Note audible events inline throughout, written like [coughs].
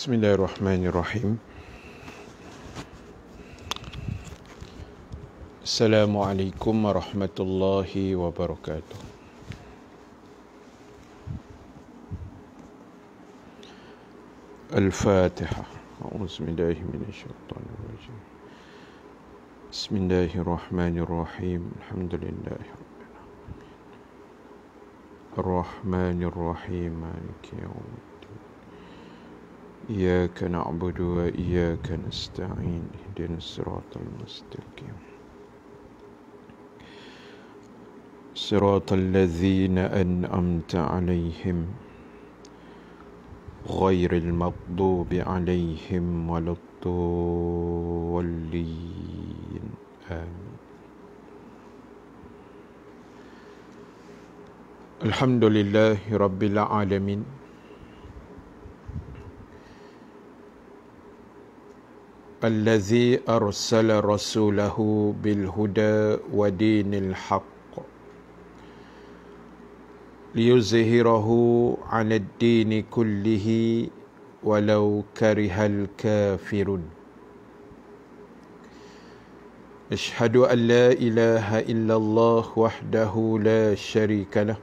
بسم الله الرحمن الرحيم السلام عليكم ورحمة الله وبركاته الفاتحة أعوذ بالله من الشيطان الرجيم بسم الله الرحمن الرحيم الحمد لله رب العالمين الرحمن الرحيم مالك يوم الدين إياك نعبد وإياك نستعين اهدنا الصراط المستقيم صراط الذين أنعمت عليهم غير المغضوب عليهم ولا الضالين آمين الحمد لله رب العالمين الذي ارسل رسوله بالهدى ودين الحق ليظهره على الدين كله ولو كره الكافرون اشهد ان لا اله الا الله وحده لا شريك له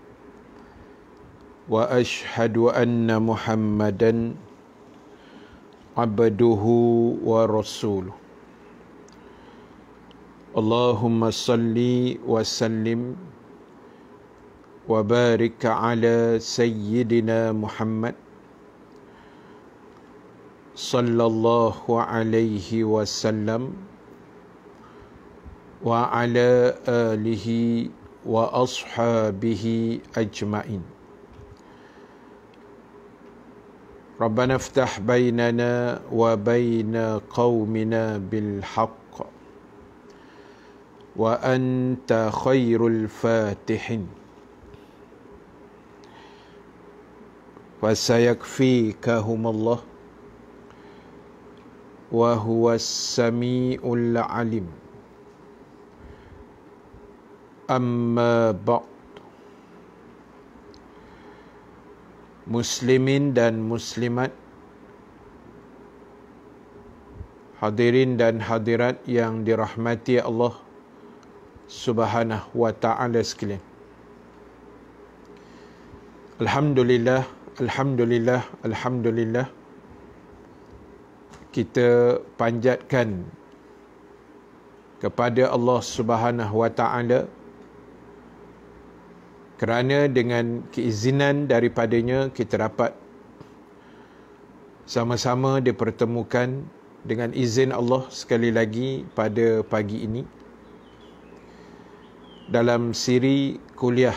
واشهد ان محمدا عبده ورسوله اللهم صل وسلم وبارك على سيدنا محمد صلى الله عليه وسلم وعلى اله واصحابه اجمعين ربنا افتح بيننا وبين قومنا بالحق وانت خير الفاتحين فسيكفيكهم الله وهو السميع العليم اما بعد muslimin dan muslimat hadirin dan hadirat yang dirahmati Allah Subhanahu wa taala sekalian Alhamdulillah alhamdulillah alhamdulillah kita panjatkan kepada Allah Subhanahu wa taala kerana dengan keizinan daripadanya kita dapat sama-sama dipertemukan dengan izin Allah sekali lagi pada pagi ini dalam siri kuliah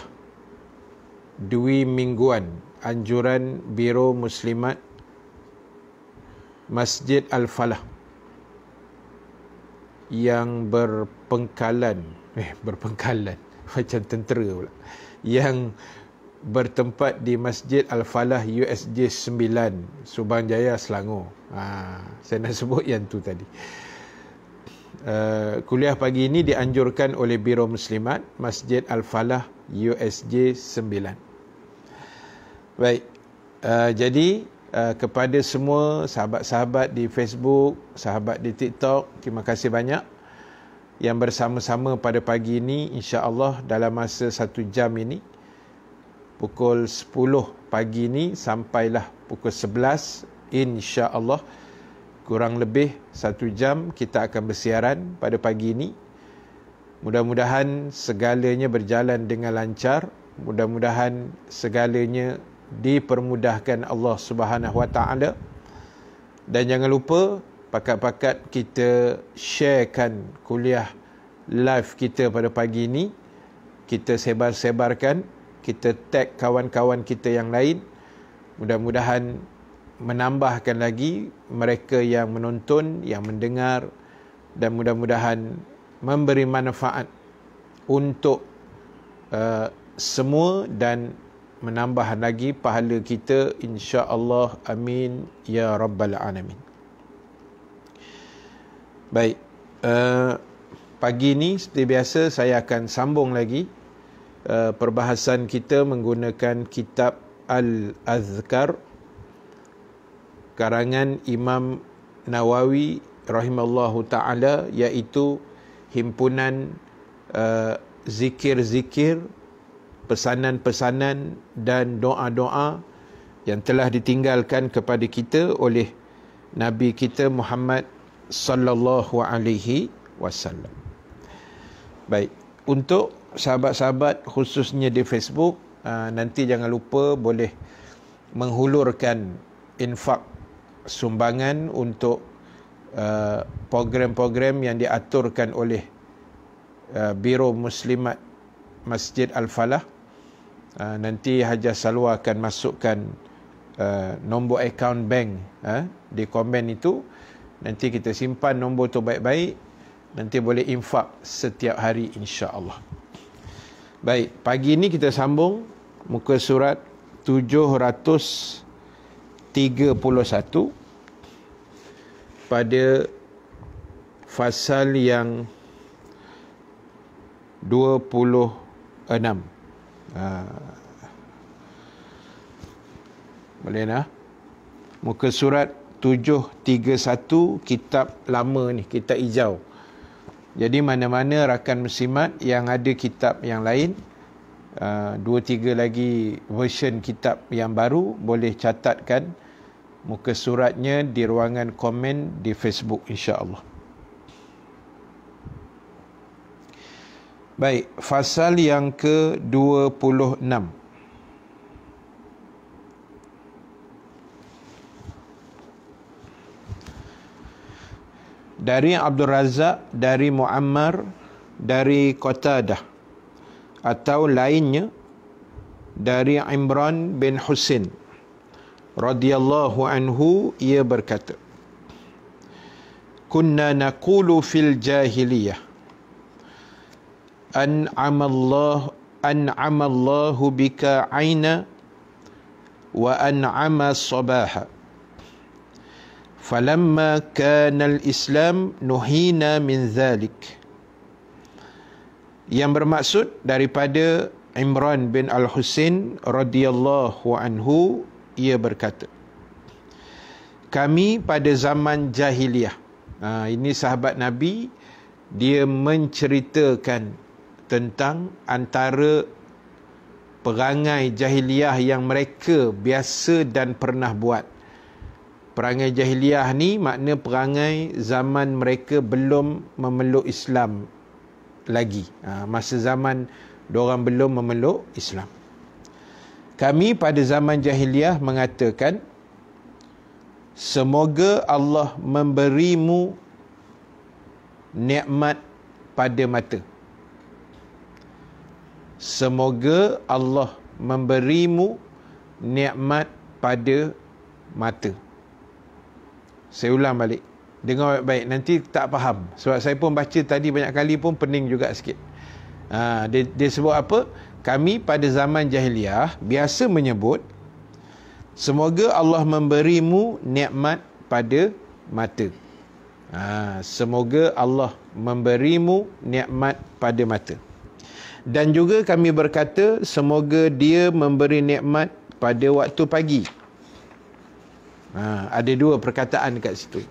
Dwi Mingguan Anjuran Biro Muslimat Masjid Al-Falah yang berpengkalan eh berpengkalan [laughs] macam tentera pula yang bertempat di Masjid Al-Falah USJ 9 Subang Jaya Selangor. Ha, saya nak sebut yang tu tadi. Uh, kuliah pagi ini dianjurkan oleh Biro Muslimat Masjid Al-Falah USJ 9. Baik. Uh, jadi uh, kepada semua sahabat-sahabat di Facebook, sahabat di TikTok, terima kasih banyak yang bersama-sama pada pagi ini insya-Allah dalam masa satu jam ini pukul 10 pagi ini sampailah pukul 11 insya-Allah kurang lebih satu jam kita akan bersiaran pada pagi ini. Mudah-mudahan segalanya berjalan dengan lancar. Mudah-mudahan segalanya dipermudahkan Allah Subhanahu Wa Taala. Dan jangan lupa pakat-pakat kita sharekan kuliah live kita pada pagi ini. Kita sebar-sebarkan, kita tag kawan-kawan kita yang lain. Mudah-mudahan menambahkan lagi mereka yang menonton, yang mendengar dan mudah-mudahan memberi manfaat untuk uh, semua dan menambah lagi pahala kita insya-Allah amin ya rabbal alamin Baik. Uh, pagi ini seperti biasa saya akan sambung lagi uh, perbahasan kita menggunakan kitab Al-Azkar karangan Imam Nawawi rahimallahu taala iaitu himpunan eh, zikir-zikir uh, pesanan-pesanan dan doa-doa yang telah ditinggalkan kepada kita oleh Nabi kita Muhammad sallallahu alaihi wasallam. Baik, untuk sahabat-sahabat khususnya di Facebook, ah, nanti jangan lupa boleh menghulurkan infak sumbangan untuk ah, program-program yang diaturkan oleh ah, Biro Muslimat Masjid Al-Falah. Nanti Haji Salwa akan masukkan nombor akaun bank di komen itu. Nanti kita simpan nombor tu baik-baik. Nanti boleh infak setiap hari insya-Allah. Baik, pagi ni kita sambung muka surat 731 pada fasal yang 26. Ha. Boleh nah? Muka surat 731 731 kitab lama ni, kitab hijau. Jadi mana-mana rakan muslimat yang ada kitab yang lain, uh, dua tiga lagi version kitab yang baru boleh catatkan muka suratnya di ruangan komen di Facebook insya-Allah. Baik, fasal yang ke-26. dari Abdul Razak, dari Muammar, dari Qatadah atau lainnya dari Imran bin Husin radhiyallahu anhu ia berkata kunna naqulu fil jahiliyah an'ama Allah an'ama Allah bika aina wa an'ama sabaha فلما al-Islam نهينا من ذلك yang bermaksud daripada Imran bin Al-Husin radhiyallahu anhu ia berkata kami pada zaman jahiliyah ha, ini sahabat Nabi dia menceritakan tentang antara perangai jahiliyah yang mereka biasa dan pernah buat Perangai jahiliah ni makna perangai zaman mereka belum memeluk Islam lagi. Ha, masa zaman diorang belum memeluk Islam. Kami pada zaman jahiliah mengatakan, Semoga Allah memberimu nikmat pada mata. Semoga Allah memberimu nikmat pada mata. Mata. Saya ulang balik. Dengar baik-baik. Nanti tak faham. Sebab saya pun baca tadi banyak kali pun pening juga sikit. Ha, dia, dia sebut apa? Kami pada zaman jahiliah biasa menyebut Semoga Allah memberimu nikmat pada mata. Ha, semoga Allah memberimu nikmat pada mata. Dan juga kami berkata semoga dia memberi nikmat pada waktu pagi. Ha, ada dua perkataan kat situ.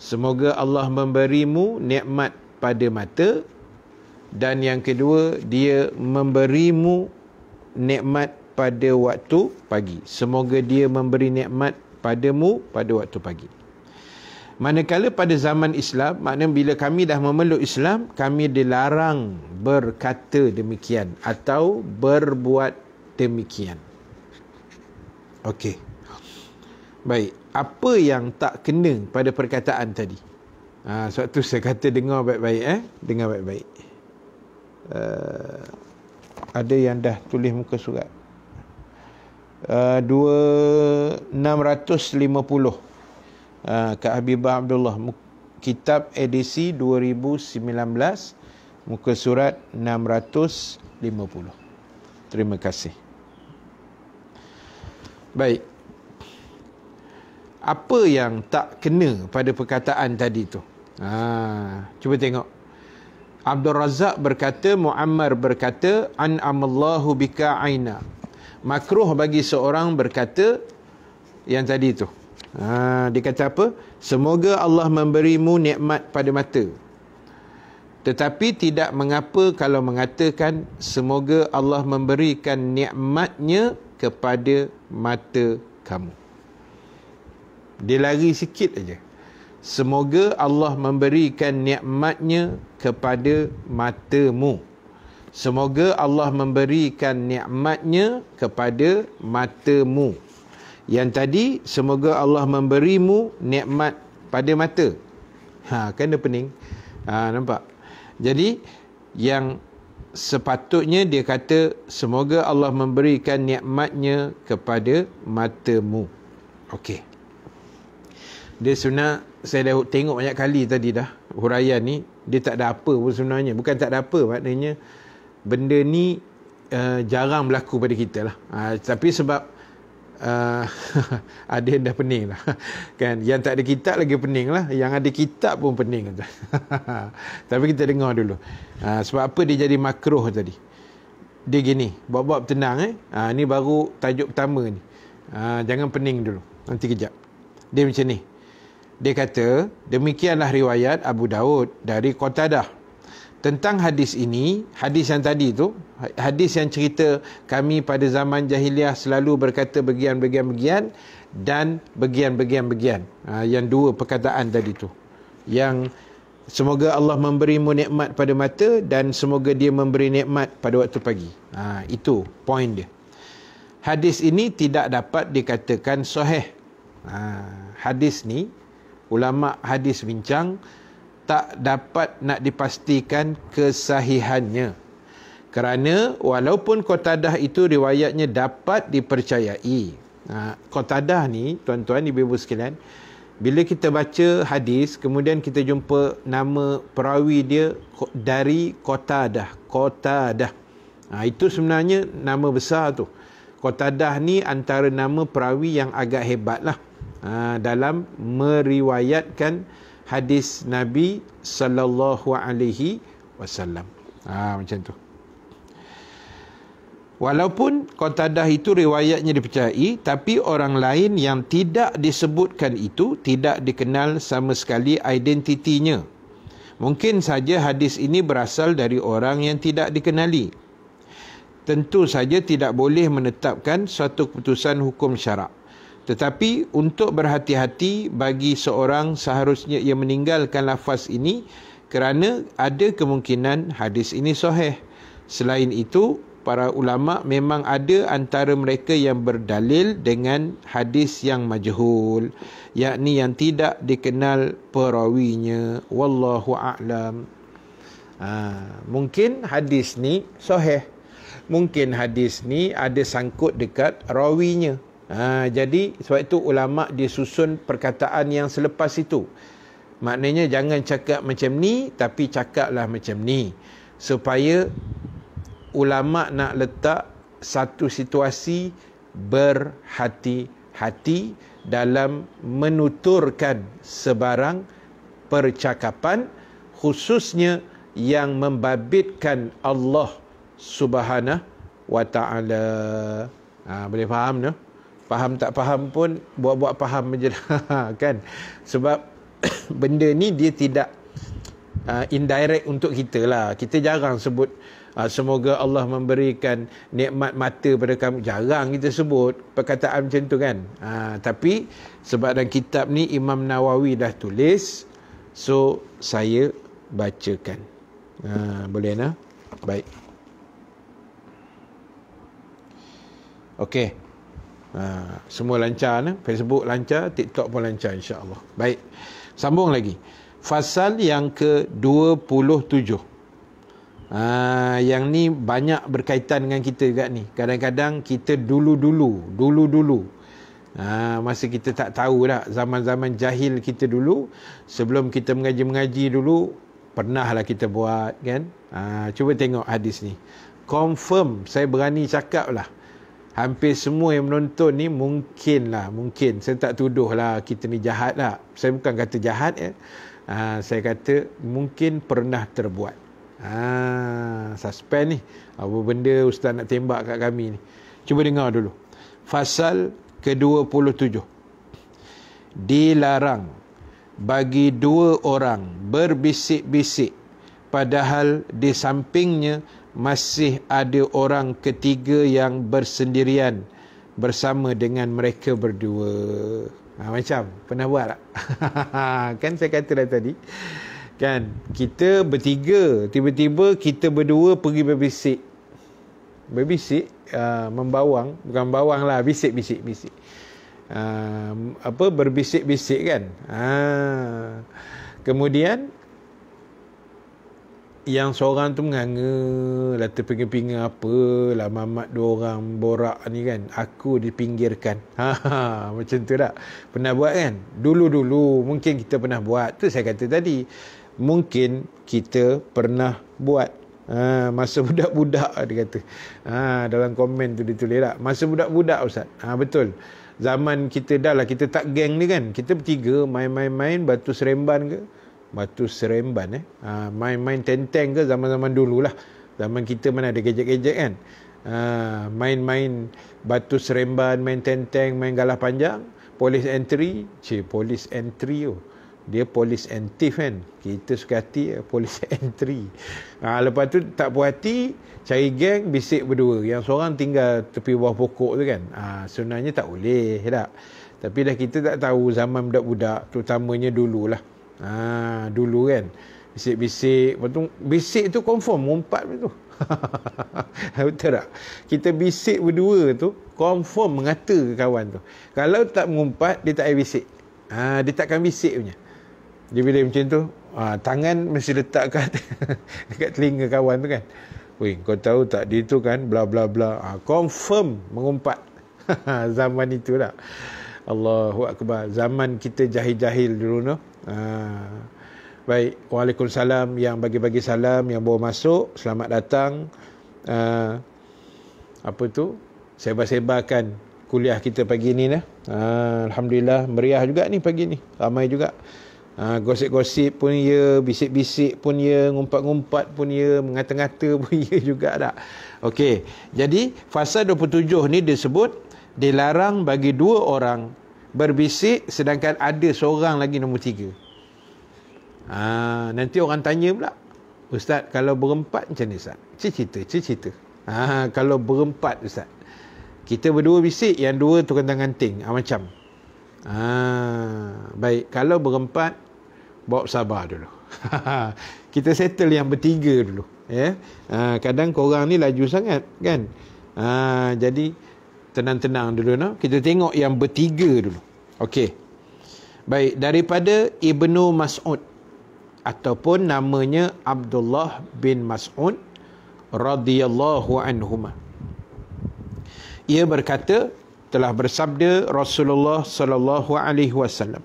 Semoga Allah memberimu nikmat pada mata dan yang kedua dia memberimu nikmat pada waktu pagi. Semoga dia memberi nikmat padamu pada waktu pagi. Manakala pada zaman Islam, maknanya bila kami dah memeluk Islam, kami dilarang berkata demikian atau berbuat demikian. Okey. Baik, apa yang tak kena pada perkataan tadi? Ha, sebab tu saya kata dengar baik-baik eh. Dengar baik-baik. Uh, ada yang dah tulis muka surat. Uh, 2650. Uh, Kak Habibah Abdullah. Kitab edisi 2019. Muka surat 650. Terima kasih. Baik apa yang tak kena pada perkataan tadi tu? Ha, cuba tengok. Abdul Razak berkata, Muammar berkata, An amallahu bika aina. Makruh bagi seorang berkata yang tadi tu. Ha, dia kata apa? Semoga Allah memberimu nikmat pada mata. Tetapi tidak mengapa kalau mengatakan semoga Allah memberikan nikmatnya kepada mata kamu. Dia lari sikit aja. Semoga Allah memberikan nikmatnya kepada matamu. Semoga Allah memberikan nikmatnya kepada matamu. Yang tadi, semoga Allah memberimu nikmat pada mata. Ha, kan dia pening? Ha, nampak? Jadi, yang sepatutnya dia kata, semoga Allah memberikan nikmatnya kepada matamu. Okey dia sebenarnya saya dah tengok banyak kali tadi dah huraian ni dia tak ada apa pun sebenarnya bukan tak ada apa maknanya benda ni uh, jarang berlaku pada kita lah uh, tapi sebab uh, [laughs] ada yang dah pening lah [laughs] kan yang tak ada kitab lagi pening lah yang ada kitab pun pening [laughs] tapi kita dengar dulu uh, sebab apa dia jadi makruh tadi dia gini bab-bab tenang eh uh, ni baru tajuk pertama ni uh, jangan pening dulu nanti kejap dia macam ni dia kata, demikianlah riwayat Abu Daud dari Qatadah. Tentang hadis ini, hadis yang tadi tu, hadis yang cerita kami pada zaman jahiliah selalu berkata bagian-bagian-bagian dan bagian-bagian-bagian. Ha, yang dua perkataan tadi tu. Yang semoga Allah memberimu nikmat pada mata dan semoga dia memberi nikmat pada waktu pagi. Ha, itu poin dia. Hadis ini tidak dapat dikatakan soheh. Ha, hadis ni ulama hadis bincang tak dapat nak dipastikan kesahihannya kerana walaupun qotadah itu riwayatnya dapat dipercayai ha qotadah ni tuan-tuan ibu-ibu sekalian bila kita baca hadis kemudian kita jumpa nama perawi dia dari qotadah qotadah ha itu sebenarnya nama besar tu qotadah ni antara nama perawi yang agak hebatlah Ha, dalam meriwayatkan hadis Nabi sallallahu alaihi wasallam. Ha, macam tu. Walaupun Qatadah itu riwayatnya dipercayai tapi orang lain yang tidak disebutkan itu tidak dikenal sama sekali identitinya. Mungkin saja hadis ini berasal dari orang yang tidak dikenali. Tentu saja tidak boleh menetapkan suatu keputusan hukum syarak. Tetapi untuk berhati-hati bagi seorang seharusnya ia meninggalkan lafaz ini kerana ada kemungkinan hadis ini soheh. Selain itu, para ulama memang ada antara mereka yang berdalil dengan hadis yang majhul yakni yang tidak dikenal perawinya wallahu a'lam ha, mungkin hadis ni soheh mungkin hadis ni ada sangkut dekat rawinya Ha, jadi sebab itu ulama dia susun perkataan yang selepas itu. Maknanya jangan cakap macam ni tapi cakaplah macam ni supaya ulama nak letak satu situasi berhati-hati dalam menuturkan sebarang percakapan khususnya yang membabitkan Allah Subhanahu wa taala. Ha, boleh faham tak? No? faham tak faham pun buat-buat faham je lah. [laughs] kan sebab [coughs] benda ni dia tidak uh, indirect untuk kita lah kita jarang sebut uh, semoga Allah memberikan nikmat mata pada kamu jarang kita sebut perkataan macam tu kan uh, tapi sebab dalam kitab ni Imam Nawawi dah tulis so saya bacakan uh, boleh nak baik okey Ha, semua lancar ni. Eh? Facebook lancar, TikTok pun lancar insya-Allah. Baik. Sambung lagi. Fasal yang ke-27. Ha, yang ni banyak berkaitan dengan kita juga ni. Kadang-kadang kita dulu-dulu, dulu-dulu. Ha, masa kita tak tahu dah zaman-zaman jahil kita dulu sebelum kita mengaji-mengaji dulu pernahlah kita buat kan ha, cuba tengok hadis ni confirm saya berani cakap lah hampir semua yang menonton ni mungkin lah, mungkin. Saya tak tuduh lah kita ni jahat lah. Saya bukan kata jahat ya. Ha, saya kata mungkin pernah terbuat. Ha, suspend ni. Ah, apa benda Ustaz nak tembak kat kami ni. Cuba dengar dulu. Fasal ke-27. Dilarang bagi dua orang berbisik-bisik padahal di sampingnya masih ada orang ketiga yang bersendirian bersama dengan mereka berdua. Ha, macam pernah buat tak? [laughs] kan saya kata dah tadi. Kan kita bertiga tiba-tiba kita berdua pergi berbisik. Berbisik uh, membawang bukan membawang lah bisik-bisik bisik. Uh, apa berbisik-bisik kan? Ha. Kemudian yang seorang tu menganga lah terpinga-pinga apa lah mamat dua orang borak ni kan aku dipinggirkan [laughs] ha, ha, macam tu tak lah. pernah buat kan dulu-dulu mungkin kita pernah buat tu saya kata tadi mungkin kita pernah buat ha, masa [laughs] budak-budak dia kata ha, dalam komen tu dia tulis tak lah. masa budak-budak Ustaz ha, betul zaman kita dah lah kita tak geng ni kan kita bertiga main-main-main batu seremban ke batu seremban eh. Ha, main main tenteng ke zaman-zaman dulu lah. Zaman kita mana ada gadget-gadget kan. Ha, ah, main main batu seremban, main tenteng, main galah panjang. Polis entry. Cik, polis entry tu. Oh. Dia polis entif kan. Kita suka hati eh, polis [laughs] entry. Ha, lepas tu tak puas hati, cari geng bisik berdua. Yang seorang tinggal tepi bawah pokok tu kan. Ha, sebenarnya tak boleh. Tak? Lah. Tapi dah kita tak tahu zaman budak-budak. Terutamanya dululah. lah. Ha, dulu kan. Bisik-bisik. Betul. Bisik tu confirm mengumpat tu. [laughs] Betul tak? Kita bisik berdua tu confirm mengata ke kawan tu. Kalau tak mengumpat, dia tak payah bisik. Ha, dia takkan bisik punya. Dia bila macam tu, ha, tangan mesti letak kat, [laughs] dekat telinga kawan tu kan. Weh, kau tahu tak dia tu kan bla bla bla. Ha, confirm mengumpat. [laughs] zaman itulah. Allahu akbar. Zaman kita jahil-jahil dulu noh. Ha. Baik, waalaikumsalam yang bagi-bagi salam, yang bawa masuk, selamat datang. Aa, ha. apa tu? Sebar-sebarkan kuliah kita pagi ni lah. Alhamdulillah, meriah juga ni pagi ni. Ramai juga. Aa, gosip-gosip pun ya, bisik-bisik pun ya, ngumpat-ngumpat pun ya, mengata-ngata pun ya [laughs] juga tak. Okey, jadi fasa 27 ni disebut dilarang bagi dua orang berbisik sedangkan ada seorang lagi nombor tiga. Ha, nanti orang tanya pula. Ustaz, kalau berempat macam ni Ustaz? Cerita, cerita. Ha, kalau berempat Ustaz. Kita berdua bisik, yang dua tu kentang ting, Ha, macam. Ha, baik, kalau berempat, bawa sabar dulu. [laughs] kita settle yang bertiga dulu. Ya? Ha, kadang korang ni laju sangat kan? Ha, jadi, tenang-tenang dulu. No? Kita tengok yang bertiga dulu. Okey. Baik, daripada Ibnu Mas'ud ataupun namanya Abdullah bin Mas'ud radhiyallahu anhu. Ia berkata telah bersabda Rasulullah sallallahu alaihi wasallam.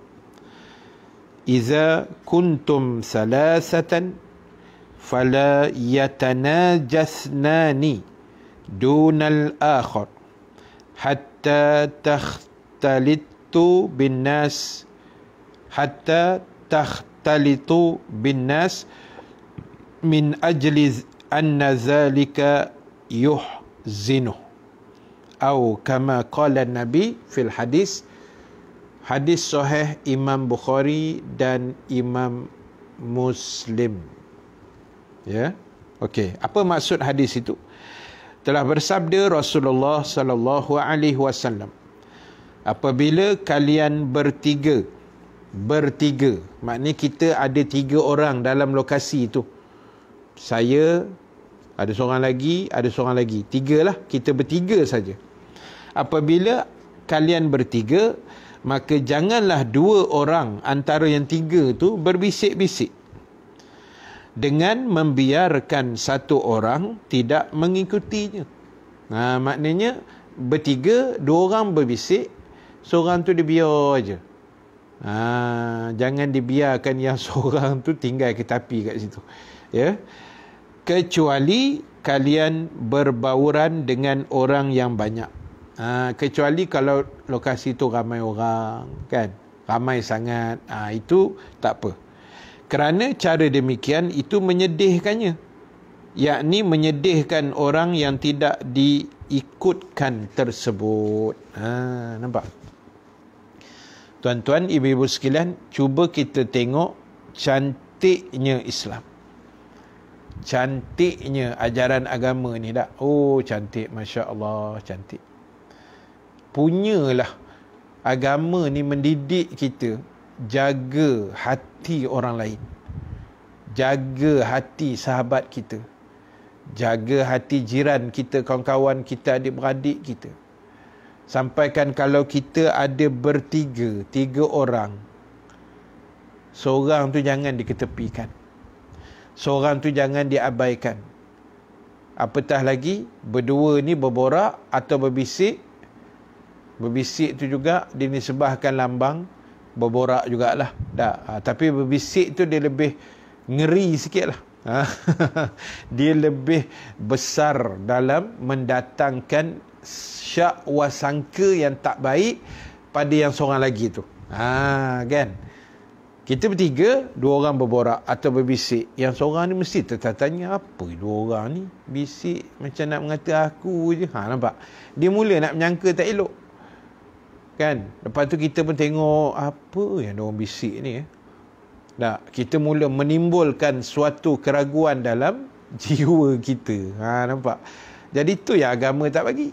Iza kuntum thalathatan fala yatanajathnani dunal akhar hatta takhtalit tahtalitu bin nas hatta tahtalitu bin nas min ajli anna zalika yuhzinu atau kama qala nabi fil hadis hadis sahih imam bukhari dan imam muslim ya okey apa maksud hadis itu telah bersabda Rasulullah sallallahu alaihi wasallam apabila kalian bertiga bertiga maknanya kita ada tiga orang dalam lokasi itu saya ada seorang lagi ada seorang lagi tiga lah kita bertiga saja apabila kalian bertiga maka janganlah dua orang antara yang tiga itu berbisik-bisik dengan membiarkan satu orang tidak mengikutinya. Nah, maknanya bertiga, dua orang berbisik, seorang tu dibiar aje. Ha, jangan dibiarkan yang [laughs] seorang tu tinggal ketapi kat situ. Ya. Kecuali kalian berbauran dengan orang yang banyak. Ha, kecuali kalau lokasi tu ramai orang, kan? Ramai sangat. Ha, itu tak apa. Kerana cara demikian itu menyedihkannya. Yakni menyedihkan orang yang tidak diikutkan tersebut. Ha, Nampak? Tuan-tuan, ibu-ibu sekalian, cuba kita tengok cantiknya Islam. Cantiknya ajaran agama ni dah. Oh, cantik. Masya Allah, cantik. Punyalah agama ni mendidik kita jaga hati orang lain. Jaga hati sahabat kita. Jaga hati jiran kita, kawan-kawan kita, adik-beradik kita. Sampaikan kalau kita ada bertiga, tiga orang. Seorang tu jangan diketepikan. Seorang tu jangan diabaikan. Apatah lagi, berdua ni berborak atau berbisik. Berbisik tu juga dinisbahkan lambang berborak jugalah. Tak. Ha, tapi berbisik tu dia lebih ngeri sikit lah. Ha? [laughs] dia lebih besar dalam mendatangkan syak wasangka yang tak baik pada yang seorang lagi tu. Ha kan. Kita bertiga, dua orang berborak atau berbisik. Yang seorang ni mesti tertanya apa dua orang ni bisik macam nak mengata aku je. Ha nampak. Dia mula nak menyangka tak elok. Kan? Lepas tu kita pun tengok apa yang dia orang bisik ni. Eh? Nah, kita mula menimbulkan suatu keraguan dalam [laughs] jiwa kita. Ha nampak. Jadi tu yang agama tak bagi.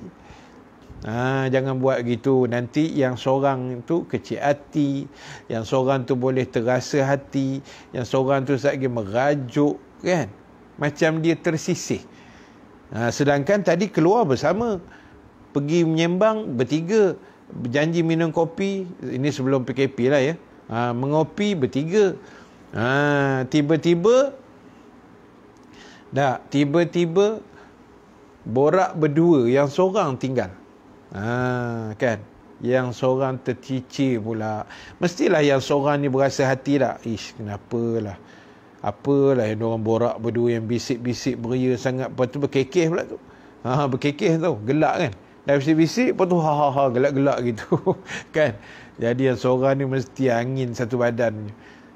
Ha, jangan buat gitu nanti yang seorang tu kecil hati yang seorang tu boleh terasa hati yang seorang tu sat lagi merajuk kan macam dia tersisih ha, sedangkan tadi keluar bersama pergi menyembang bertiga berjanji minum kopi ini sebelum PKP lah ya ha, mengopi bertiga ha, tiba-tiba dah tiba-tiba borak berdua yang seorang tinggal Ha, kan? Yang seorang tercicir pula. Mestilah yang seorang ni berasa hati tak? Ish, lah, Apalah yang orang borak berdua yang bisik-bisik beria sangat. Lepas tu berkekeh pula tu. Ha, berkekeh tu. Gelak kan? Dah bisik-bisik, lepas tu ha-ha-ha gelak-gelak gitu. [laughs] kan? Jadi yang seorang ni mesti angin satu badan.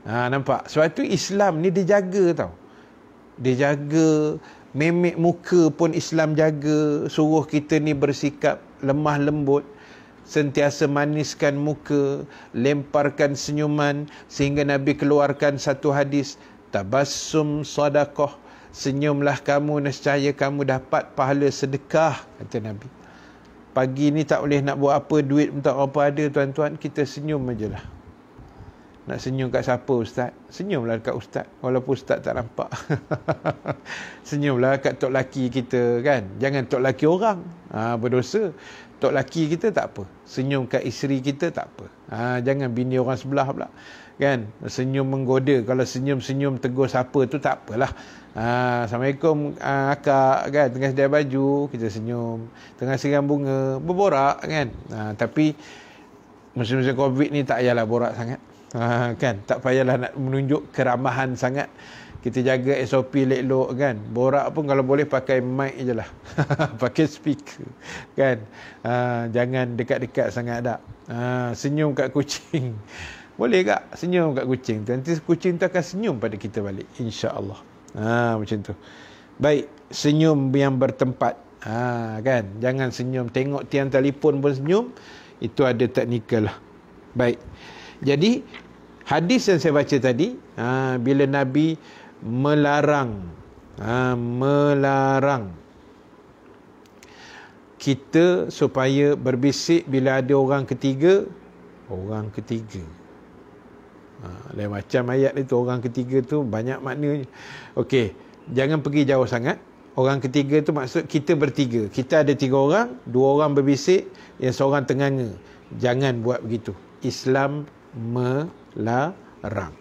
Ha, nampak? Sebab tu Islam ni dia jaga tau. Dia jaga... Memek muka pun Islam jaga, suruh kita ni bersikap lemah lembut sentiasa maniskan muka lemparkan senyuman sehingga nabi keluarkan satu hadis tabassum sadaqah senyumlah kamu nescaya kamu dapat pahala sedekah kata nabi pagi ni tak boleh nak buat apa duit pun tak apa ada tuan-tuan kita senyum lah nak senyum kat siapa ustaz? Senyumlah dekat ustaz walaupun ustaz tak nampak. [laughs] Senyumlah kat tok laki kita kan. Jangan tok laki orang. Ha berdosa. Tok laki kita tak apa. Senyum kat isteri kita tak apa. Ha jangan bini orang sebelah pula. Kan? Senyum menggoda. Kalau senyum-senyum tegur siapa tu tak apalah. Ha, Assalamualaikum ha, akak kan tengah sedia baju kita senyum tengah siram bunga berborak kan ha, tapi musim-musim covid ni tak payahlah borak sangat Ha, kan, tak payahlah nak menunjuk keramahan sangat. Kita jaga SOP lelok kan. Borak pun kalau boleh pakai mic je lah. [laughs] pakai speaker. Kan. Ha, jangan dekat-dekat sangat tak. Ha, senyum kat kucing. [laughs] Boleh tak senyum kat kucing? Nanti kucing tu akan senyum pada kita balik. InsyaAllah. Ha, macam tu. Baik. Senyum yang bertempat. Ha, kan. Jangan senyum. Tengok tiang telefon pun senyum. Itu ada teknikal lah. Baik. Jadi hadis yang saya baca tadi ha, bila Nabi melarang ha, melarang kita supaya berbisik bila ada orang ketiga orang ketiga ha, lain macam ayat itu orang ketiga tu banyak maknanya Okey, jangan pergi jauh sangat orang ketiga tu maksud kita bertiga kita ada tiga orang dua orang berbisik yang seorang tenganga jangan buat begitu Islam me larang.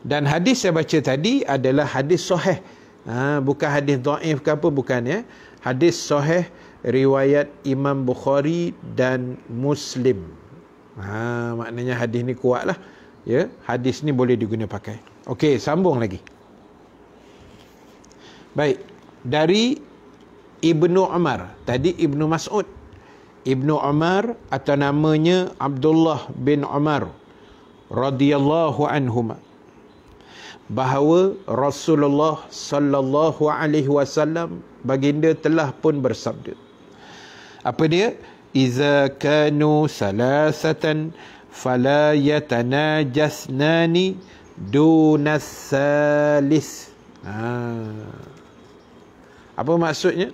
Dan hadis saya baca tadi adalah hadis soheh. Ha, bukan hadis do'if ke apa, bukan ya. Hadis soheh riwayat Imam Bukhari dan Muslim. Ha, maknanya hadis ni kuat lah. Ya, hadis ni boleh diguna pakai. Okey, sambung lagi. Baik, dari Ibnu Umar. Tadi Ibnu Mas'ud. Ibnu Umar atau namanya Abdullah bin Umar radhiyallahu anhuma bahawa Rasulullah sallallahu alaihi wasallam baginda telah pun bersabda apa dia iza kanu salasatan fala yatanajasnani dunas salis ha. apa maksudnya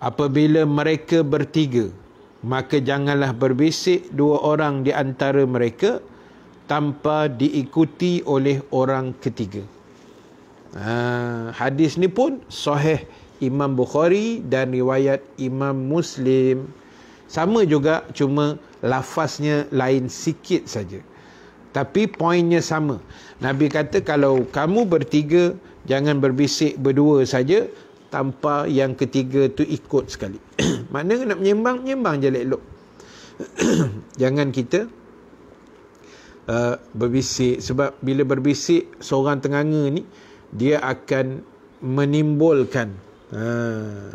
apabila mereka bertiga maka janganlah berbisik dua orang di antara mereka tanpa diikuti oleh orang ketiga. Ha, hadis ni pun sahih Imam Bukhari dan riwayat Imam Muslim. Sama juga cuma lafaznya lain sikit saja. Tapi poinnya sama. Nabi kata kalau kamu bertiga jangan berbisik berdua saja tanpa yang ketiga tu ikut sekali. [clears throat] Mana nak menyembang, menyembang je elok. [clears throat] Jangan kita uh, berbisik sebab bila berbisik seorang tenganga ni dia akan menimbulkan uh,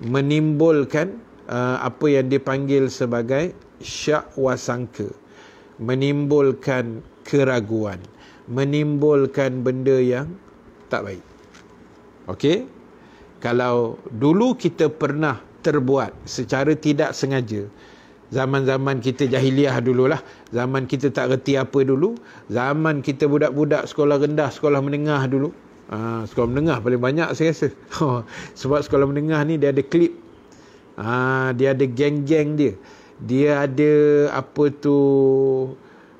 menimbulkan uh, apa yang dipanggil sebagai syak wasangka. Menimbulkan keraguan, menimbulkan benda yang tak baik. Okey. Kalau dulu kita pernah terbuat secara tidak sengaja. Zaman-zaman kita jahiliah dululah. Zaman kita tak reti apa dulu. Zaman kita budak-budak sekolah rendah, sekolah menengah dulu. Ha, sekolah menengah paling banyak saya rasa. [laughs] Oh, sebab sekolah menengah ni dia ada klip. Ha, dia ada geng-geng dia. Dia ada apa tu...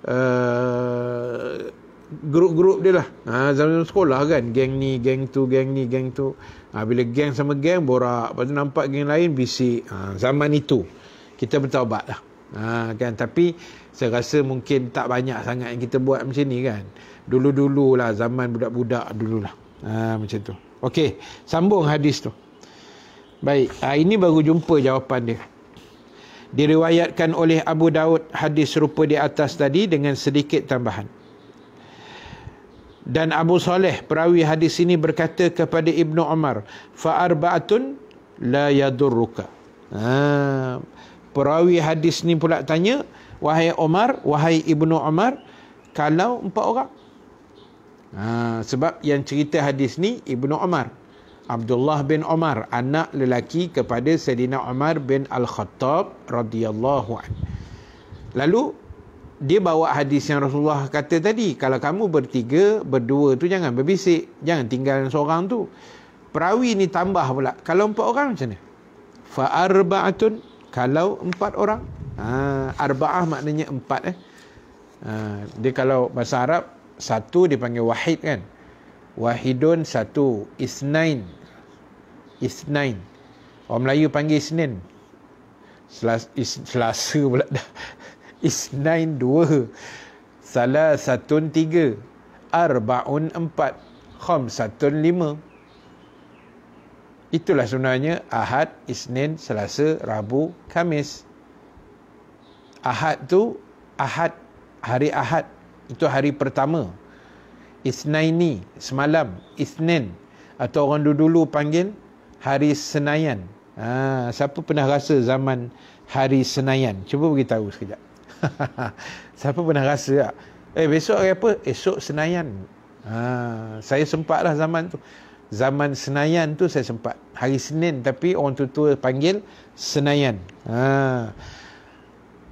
Eh, grup-grup dia lah. Ha, zaman sekolah kan, geng ni, geng tu, geng ni, geng tu. Ha, bila geng sama geng, borak. Lepas tu nampak geng lain, bisik. Ha, zaman itu, kita bertawabat lah. Ha, kan? Tapi, saya rasa mungkin tak banyak sangat yang kita buat macam ni kan. Dulu-dulu lah, zaman budak-budak dululah. Ha, macam tu. Okey, sambung hadis tu. Baik, ha, ini baru jumpa jawapan dia. Diriwayatkan oleh Abu Daud hadis serupa di atas tadi dengan sedikit tambahan. Dan Abu Saleh perawi hadis ini berkata kepada Ibnu Umar, fa arbaatun la yadurruka. Ha, perawi hadis ni pula tanya, wahai Umar, wahai Ibnu Umar, kalau empat orang. Ha, sebab yang cerita hadis ni Ibnu Umar. Abdullah bin Umar, anak lelaki kepada Sayyidina Umar bin Al-Khattab radhiyallahu anhu. Lalu dia bawa hadis yang Rasulullah kata tadi kalau kamu bertiga berdua tu jangan berbisik jangan tinggalkan seorang tu perawi ni tambah pula kalau empat orang macam ni fa arbaatun kalau empat orang ha arbaah maknanya empat eh ha, dia kalau bahasa Arab satu dipanggil wahid kan wahidun satu isnain isnain orang Melayu panggil isnin Selasa, is, selasa pula dah Isnain dua. Salah satu tiga. Arba'un empat. Khamsatun lima. Itulah sebenarnya Ahad, Isnin, Selasa, Rabu, Kamis. Ahad tu Ahad, hari Ahad. Itu hari pertama. Isnaini, semalam, Isnin. Atau orang dulu-dulu panggil hari Senayan. Ha, siapa pernah rasa zaman hari Senayan? Cuba beritahu sekejap. [laughs] Siapa pernah rasa tak? Eh besok hari apa? Esok Senayan. Ha, saya lah zaman tu. Zaman Senayan tu saya sempat. Hari Senin tapi orang tua-tua panggil Senayan. Ha.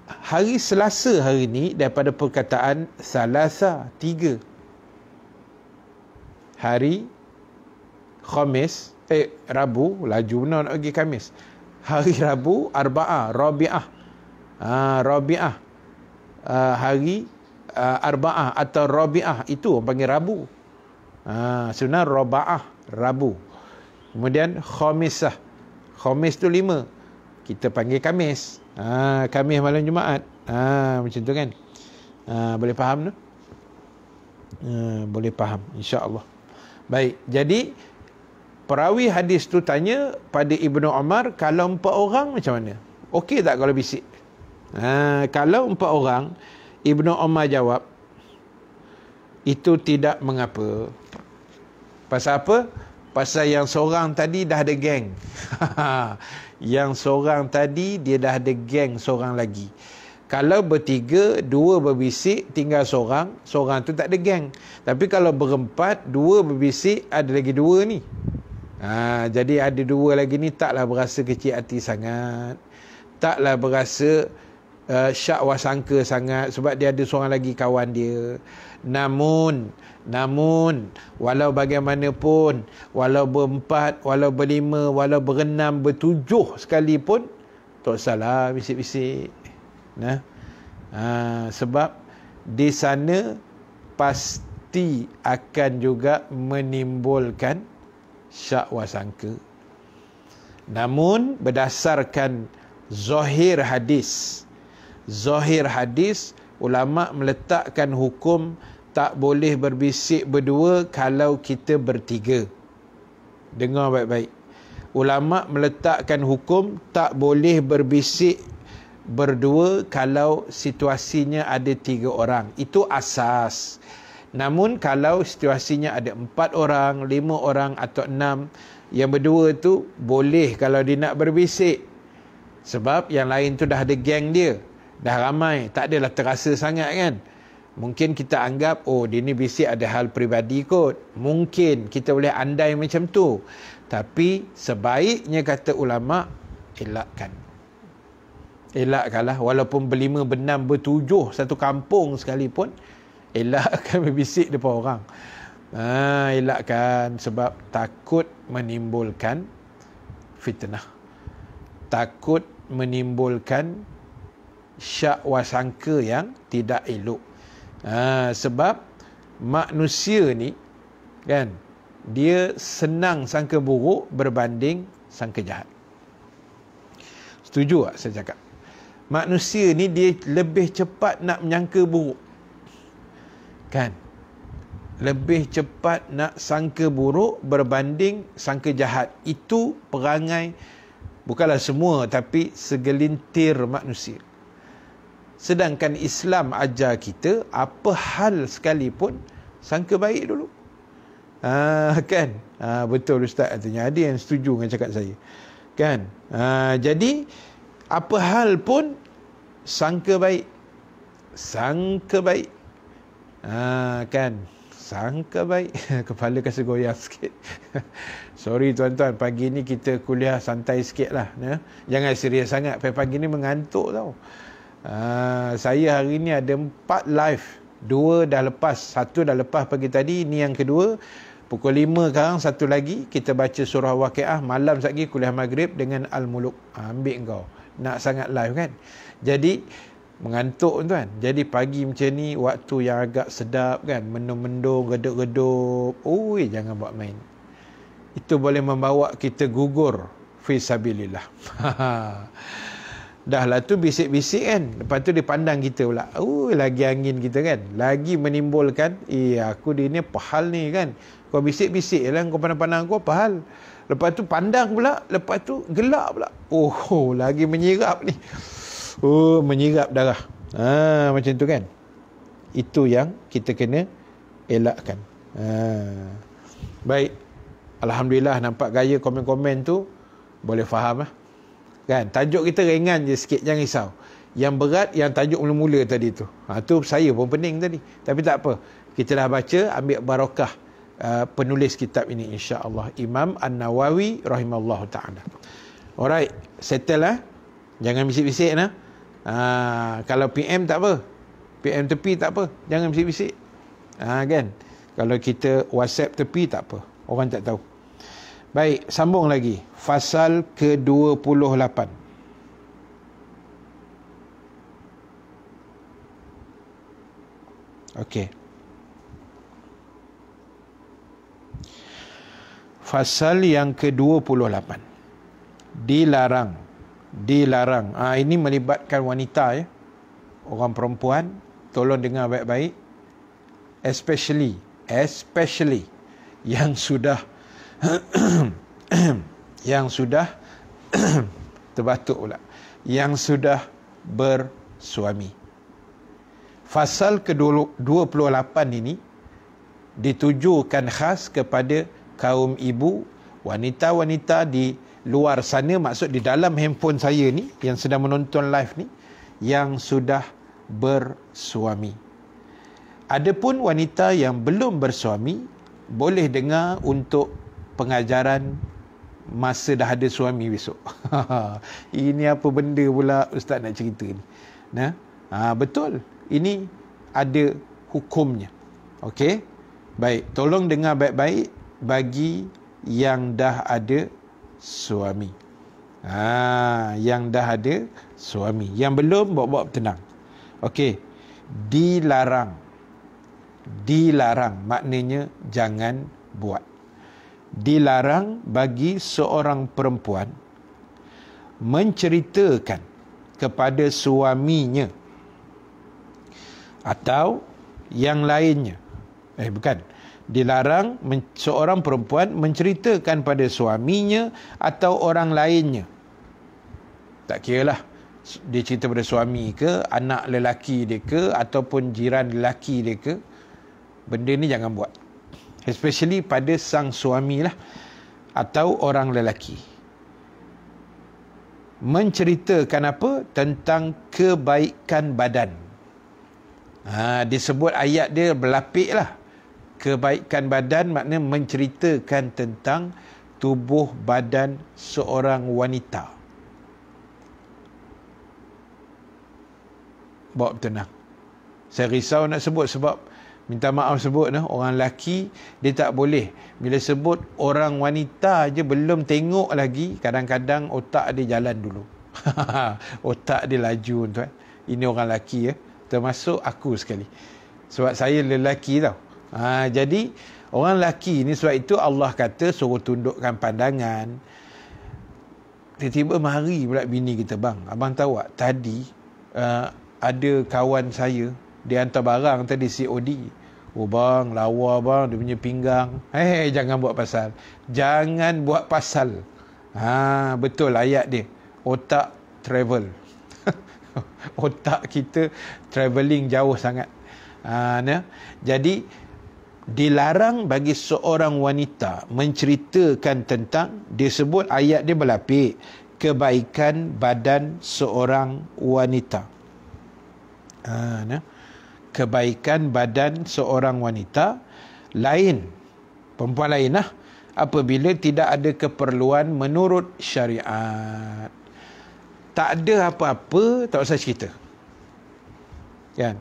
Hari Selasa hari ni daripada perkataan Salasa, tiga. Hari Khamis, eh Rabu, laju nak pergi Khamis. Hari Rabu, Arba'ah, Rabi'ah. Ha, Rabi'ah uh, hari uh, arbaah atau rabiah itu orang panggil rabu. Ha uh, sunnah rabaah rabu. Kemudian khamisah. Khamis tu lima. Kita panggil Kamis. Ah, ha uh, malam Jumaat. Ha macam tu kan. Uh, boleh faham tu? Uh, boleh faham insya-Allah. Baik, jadi perawi hadis tu tanya pada Ibnu Umar kalau empat orang macam mana? Okey tak kalau bisik? Ha, kalau empat orang, Ibnu Umar jawab, itu tidak mengapa. Pasal apa? Pasal yang seorang tadi dah ada geng. [laughs] yang seorang tadi, dia dah ada geng seorang lagi. Kalau bertiga, dua berbisik, tinggal seorang. Seorang tu tak ada geng. Tapi kalau berempat, dua berbisik, ada lagi dua ni. Ha, jadi ada dua lagi ni taklah berasa kecil hati sangat. Taklah berasa uh, eh, syak wasangka sangat sebab dia ada seorang lagi kawan dia. Namun, namun walau bagaimanapun, walau berempat, walau berlima, walau berenam, bertujuh sekalipun, tak salah bisik-bisik. Nah. Ha, sebab di sana pasti akan juga menimbulkan syak wasangka. Namun berdasarkan zahir hadis, zahir hadis ulama meletakkan hukum tak boleh berbisik berdua kalau kita bertiga dengar baik-baik ulama meletakkan hukum tak boleh berbisik berdua kalau situasinya ada tiga orang itu asas namun kalau situasinya ada empat orang lima orang atau enam yang berdua tu boleh kalau dia nak berbisik sebab yang lain tu dah ada geng dia dah ramai tak adalah terasa sangat kan mungkin kita anggap oh dia ni bisik ada hal peribadi kot mungkin kita boleh andai macam tu tapi sebaiknya kata ulama elakkan elakkanlah walaupun berlima benam bertujuh satu kampung sekalipun elakkan bisik depan orang ha, elakkan sebab takut menimbulkan fitnah takut menimbulkan syak wasangka yang tidak elok. Ha, sebab manusia ni kan dia senang sangka buruk berbanding sangka jahat. Setuju tak saya cakap? Manusia ni dia lebih cepat nak menyangka buruk. Kan? Lebih cepat nak sangka buruk berbanding sangka jahat. Itu perangai bukanlah semua tapi segelintir manusia. Sedangkan Islam ajar kita apa hal sekalipun sangka baik dulu. Ha, kan? Ha, betul Ustaz katanya. Ada yang setuju dengan cakap saya. Kan? Ha, jadi, apa hal pun sangka baik. Sangka baik. Ha, kan? Sangka baik. [laughs] Kepala kasi goyah sikit. [laughs] Sorry tuan-tuan. Pagi ni kita kuliah santai sikit lah. Ya? Jangan serius sangat. Pagi ni mengantuk tau. Ah, saya hari ini ada empat live. Dua dah lepas, satu dah lepas pagi tadi. Ni yang kedua. Pukul lima sekarang, satu lagi. Kita baca surah Waqi'ah malam lagi kuliah maghrib dengan Al-Muluk. Ha, ambil kau. Nak sangat live kan? Jadi, mengantuk tuan. Jadi, pagi macam ni, waktu yang agak sedap kan? Mendung-mendung, redup-redup. Ui, jangan buat main. Itu boleh membawa kita gugur. Fisabilillah. ha [laughs] Dah lah tu bisik-bisik kan. Lepas tu dia pandang kita pula. Oh, lagi angin kita kan. Lagi menimbulkan. Eh, aku dia ni apa hal ni kan. Kau bisik-bisik lah. Kau pandang-pandang aku apa hal. Lepas tu pandang pula. Lepas tu gelap pula. Oh, oh lagi menyirap ni. Oh, menyirap darah. Ha, macam tu kan. Itu yang kita kena elakkan. Ha. Baik. Alhamdulillah nampak gaya komen-komen tu. Boleh faham lah kan tajuk kita ringan je sikit jangan risau yang berat yang tajuk mula-mula tadi tu ha tu saya pun pening tadi tapi tak apa kita dah baca ambil barakah uh, penulis kitab ini insya-Allah Imam An-Nawawi rahimahullah taala alright settle lah ha? jangan bisik-bisik nah ha, kalau PM tak apa PM tepi tak apa jangan bisik-bisik ha, kan kalau kita WhatsApp tepi tak apa orang tak tahu Baik, sambung lagi. Fasal ke-28. Okey. Fasal yang ke-28. Dilarang. Dilarang. Ah ha, ini melibatkan wanita ya. Orang perempuan, tolong dengar baik-baik. Especially, especially yang sudah [coughs] yang sudah [coughs] terbatuk pula yang sudah bersuami fasal ke-28 ini ditujukan khas kepada kaum ibu wanita-wanita di luar sana maksud di dalam handphone saya ni yang sedang menonton live ni yang sudah bersuami Adapun wanita yang belum bersuami boleh dengar untuk pengajaran masa dah ada suami besok. [laughs] ini apa benda pula ustaz nak cerita ni. Nah. Ha, betul. Ini ada hukumnya. Okey. Baik, tolong dengar baik-baik bagi yang dah ada suami. Ha, yang dah ada suami. Yang belum bawa-bawa tenang. Okey. Dilarang. Dilarang maknanya jangan buat dilarang bagi seorang perempuan menceritakan kepada suaminya atau yang lainnya eh bukan dilarang seorang perempuan menceritakan pada suaminya atau orang lainnya tak kiralah dia cerita pada suami ke anak lelaki dia ke ataupun jiran lelaki dia ke benda ni jangan buat especially pada sang suami lah atau orang lelaki menceritakan apa tentang kebaikan badan ha, disebut ayat dia berlapik lah kebaikan badan maknanya menceritakan tentang tubuh badan seorang wanita bawa tenang saya risau nak sebut sebab minta maaf sebut nah orang lelaki dia tak boleh bila sebut orang wanita aje belum tengok lagi kadang-kadang otak dia jalan dulu [laughs] otak dia laju tuan ini orang lelaki ya termasuk aku sekali sebab saya lelaki tau ha, jadi orang lelaki ni sebab itu Allah kata suruh tundukkan pandangan tiba-tiba mari pula bini kita bang abang tahu tak tadi uh, ada kawan saya dia hantar barang tadi COD Oh bang, lawa bang, dia punya pinggang. Hei, eh, hey, jangan buat pasal. Jangan buat pasal. Ha, betul ayat dia. Otak travel. [laughs] Otak kita travelling jauh sangat. Ha, ne? Jadi, dilarang bagi seorang wanita menceritakan tentang, dia sebut ayat dia berlapik, kebaikan badan seorang wanita. Ha, ne? Ha, kebaikan badan seorang wanita lain perempuan lainlah apabila tidak ada keperluan menurut syariat tak ada apa-apa tak usah cerita kan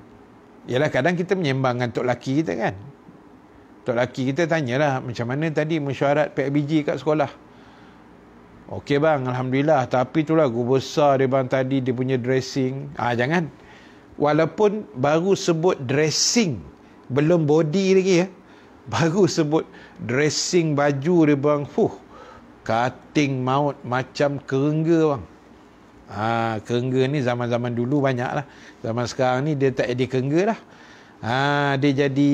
ialah kadang kita menyembang dengan tok laki kita kan tok laki kita tanyalah macam mana tadi mesyuarat PBG kat sekolah Okey bang, Alhamdulillah. Tapi itulah gua besar dia bang tadi, dia punya dressing. Ah jangan walaupun baru sebut dressing belum body lagi ya baru sebut dressing baju dia bang fuh cutting maut macam kerengga bang ha, kerengga ni zaman-zaman dulu banyak lah zaman sekarang ni dia tak jadi kerengga lah ha, dia jadi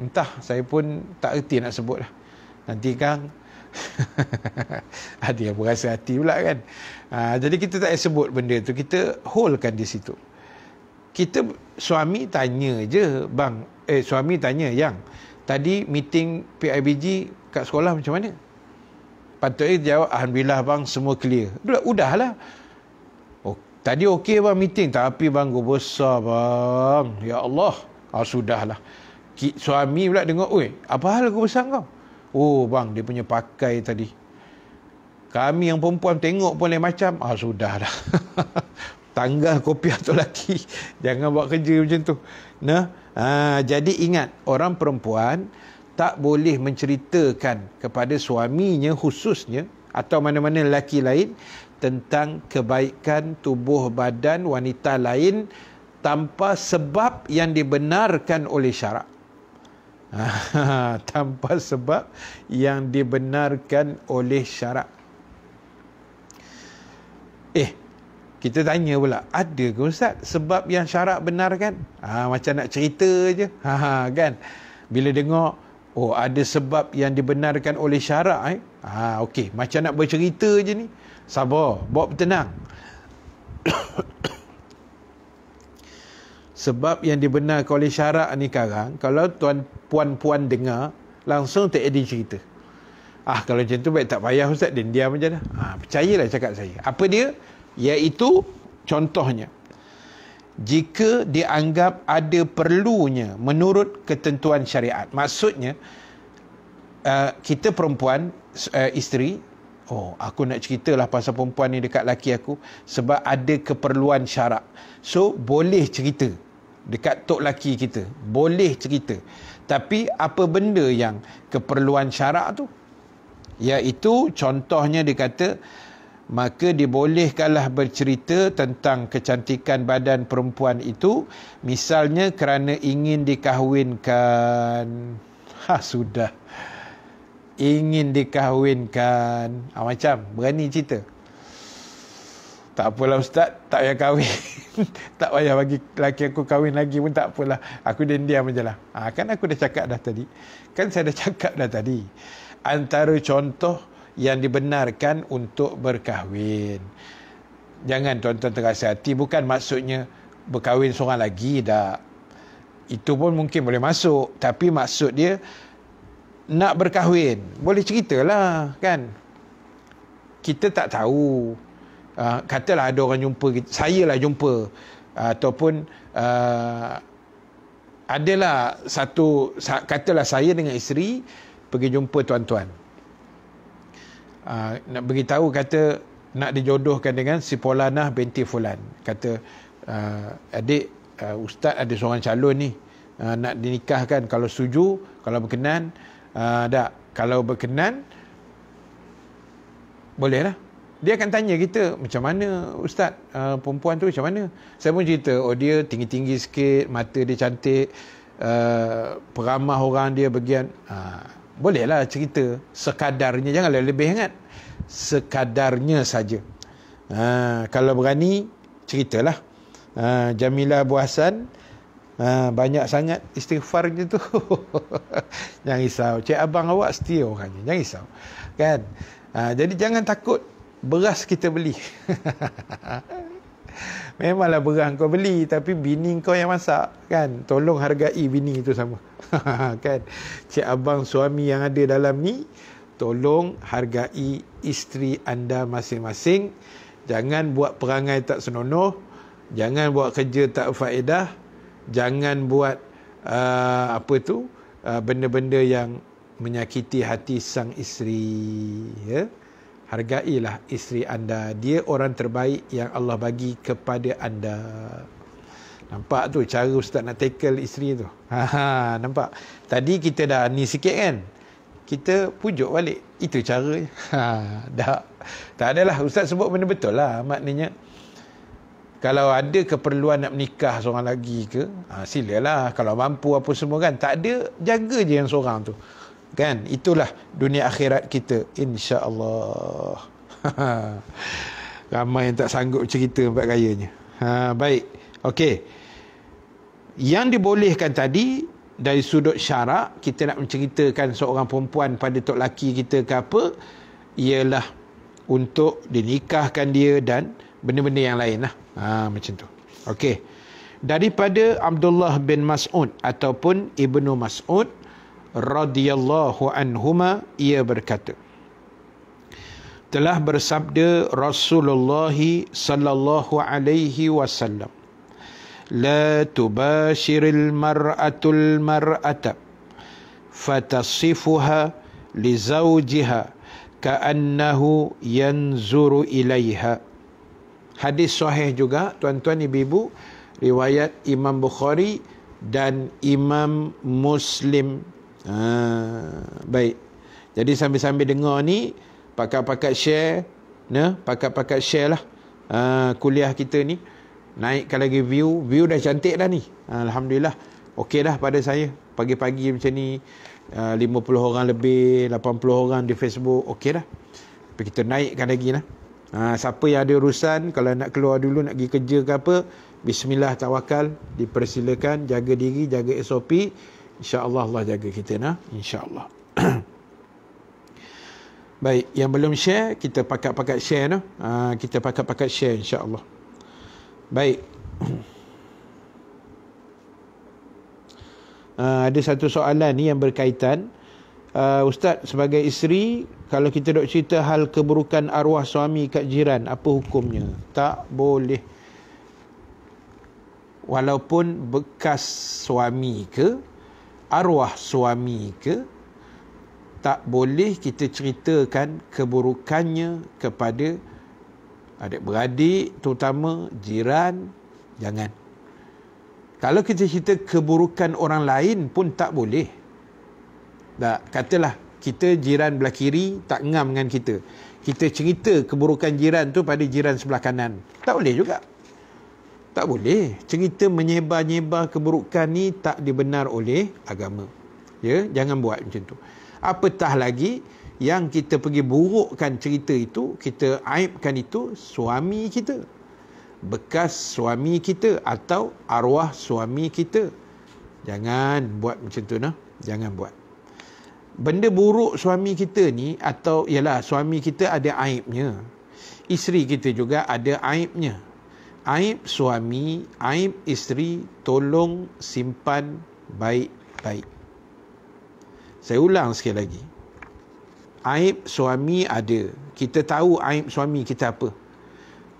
entah saya pun tak erti nak sebut lah nanti kang ada [laughs] yang berasa hati pula kan ha, jadi kita tak sebut benda tu kita holdkan di situ kita suami tanya je bang eh suami tanya yang tadi meeting PIBG kat sekolah macam mana patutnya dia jawab alhamdulillah bang semua clear Udah, udahlah oh tadi okey bang meeting tapi bang gua besar bang ya Allah ah, sudahlah suami pula dengar oi apa hal gua besar kau oh bang dia punya pakai tadi kami yang perempuan tengok pun lain macam ah sudahlah [laughs] tanggal kopi [laughs] atau laki. Jangan buat kerja macam tu. Nah, ha, jadi ingat orang perempuan tak boleh menceritakan kepada suaminya khususnya atau mana-mana lelaki lain tentang kebaikan tubuh badan wanita lain tanpa sebab yang dibenarkan oleh syarak. [laughs] Ha, tanpa sebab yang dibenarkan oleh syarak. kita tanya pula ada ke ustaz sebab yang syarat benar kan ha, macam nak cerita je ha, ha, kan bila dengar oh ada sebab yang dibenarkan oleh syarak eh ha, okey macam nak bercerita je ni sabar bawa bertenang [coughs] sebab yang dibenarkan oleh syarak ni sekarang kalau tuan puan-puan dengar langsung tak ada cerita ah kalau macam tu baik tak payah ustaz dia diam macam dah ha, percayalah cakap saya apa dia iaitu contohnya jika dianggap ada perlunya menurut ketentuan syariat maksudnya uh, kita perempuan uh, isteri oh aku nak ceritalah pasal perempuan ni dekat laki aku sebab ada keperluan syarak so boleh cerita dekat tok laki kita boleh cerita tapi apa benda yang keperluan syarak tu Yaitu contohnya dia kata maka dibolehkanlah bercerita tentang kecantikan badan perempuan itu misalnya kerana ingin dikahwinkan ha sudah ingin dikahwinkan ha, macam berani cerita tak apalah ustaz tak payah kahwin [laughs] tak payah bagi laki aku kahwin lagi pun tak apalah aku diam dia je lah ha, kan aku dah cakap dah tadi kan saya dah [laughs] cakap dah tadi antara contoh yang dibenarkan untuk berkahwin. Jangan tuan-tuan terasa hati bukan maksudnya berkahwin seorang lagi dah. Itu pun mungkin boleh masuk tapi maksud dia nak berkahwin. Boleh ceritalah kan. Kita tak tahu. Ah, katalah ada orang jumpa saya lah jumpa ataupun uh, adalah satu katalah saya dengan isteri pergi jumpa tuan-tuan aa, ah, nak tahu kata nak dijodohkan dengan si Polanah binti Fulan. Kata ah, adik aa, ah, ustaz ada seorang calon ni aa, nak dinikahkan kalau setuju, kalau berkenan aa, tak. Kalau berkenan bolehlah. Dia akan tanya kita macam mana ustaz aa, perempuan tu macam mana. Saya pun cerita oh dia tinggi-tinggi sikit, mata dia cantik, aa, peramah orang dia bagian aa, bolehlah cerita sekadarnya jangan lebih sangat sekadarnya saja ha, kalau berani ceritalah ha, Jamilah Buhasan ha, banyak sangat istighfarnya tu [laughs] jangan risau cik abang awak setia orangnya jangan risau kan ha, jadi jangan takut beras kita beli [laughs] Memanglah beras kau beli tapi bini kau yang masak kan tolong hargai bini itu sama [laughs] kan cik abang suami yang ada dalam ni tolong hargai isteri anda masing-masing jangan buat perangai tak senonoh jangan buat kerja tak faedah jangan buat uh, apa tu uh, benda-benda uh, yang menyakiti hati sang isteri ya hargailah isteri anda dia orang terbaik yang Allah bagi kepada anda Nampak tu cara ustaz nak tackle isteri tu. [laughs] Ha, ha nampak. Tadi kita dah ni sikit kan. Kita pujuk balik. Itu cara. [laughs] Ha dah. Tak adalah ustaz sebut benda betul lah. Maknanya kalau ada keperluan nak menikah seorang lagi ke, ha, silalah. Kalau mampu apa semua kan. Tak ada, jaga je yang seorang tu. Kan? Itulah dunia akhirat kita. Insya InsyaAllah. [laughs] Ha, ha. Ramai yang tak sanggup cerita empat kayanya. Ha, baik. Okey. Yang dibolehkan tadi dari sudut syarak kita nak menceritakan seorang perempuan pada tok laki kita ke apa ialah untuk dinikahkan dia dan benda-benda yang lain lah. Ha, macam tu. Okey. Daripada Abdullah bin Mas'ud ataupun Ibnu Mas'ud radhiyallahu anhuma ia berkata telah bersabda Rasulullah sallallahu alaihi wasallam لا تباشر المرأة المرأة فتصفها لزوجها كأنه ينظر إليها Hadis sahih juga tuan-tuan ibu-ibu riwayat Imam Bukhari dan Imam Muslim. Ha, baik. Jadi sambil-sambil dengar ni pakat-pakat share, ne, pakat-pakat share lah ha, kuliah kita ni. Naik kalau lagi view. View dah cantik dah ni. Alhamdulillah. Okey dah pada saya. Pagi-pagi macam ni. Uh, 50 orang lebih. 80 orang di Facebook. Okey dah. Tapi kita naikkan lagi lah. Ha, siapa yang ada urusan. Kalau nak keluar dulu. Nak pergi kerja ke apa. Bismillah tawakal. Dipersilakan. Jaga diri. Jaga SOP. insya Allah Allah jaga kita nah. Allah. [coughs] Baik. Yang belum share. Kita pakat-pakat share nah. Ha, kita pakat-pakat share insya Allah. Baik. Uh, [clears throat] ada satu soalan ni yang berkaitan. Uh, Ustaz, sebagai isteri, kalau kita dok cerita hal keburukan arwah suami kat jiran, apa hukumnya? Tak boleh. Walaupun bekas suami ke, arwah suami ke, tak boleh kita ceritakan keburukannya kepada adik-beradik terutama jiran jangan kalau kita cerita keburukan orang lain pun tak boleh tak katalah kita jiran belah kiri tak ngam dengan kita kita cerita keburukan jiran tu pada jiran sebelah kanan tak boleh juga tak boleh cerita menyebar-nyebar keburukan ni tak dibenar oleh agama ya jangan buat macam tu apatah lagi yang kita pergi burukkan cerita itu, kita aibkan itu suami kita. Bekas suami kita atau arwah suami kita. Jangan buat macam tu nah. Jangan buat. Benda buruk suami kita ni atau ialah suami kita ada aibnya. Isteri kita juga ada aibnya. Aib suami, aib isteri tolong simpan baik-baik. Saya ulang sekali lagi aib suami ada. Kita tahu aib suami kita apa.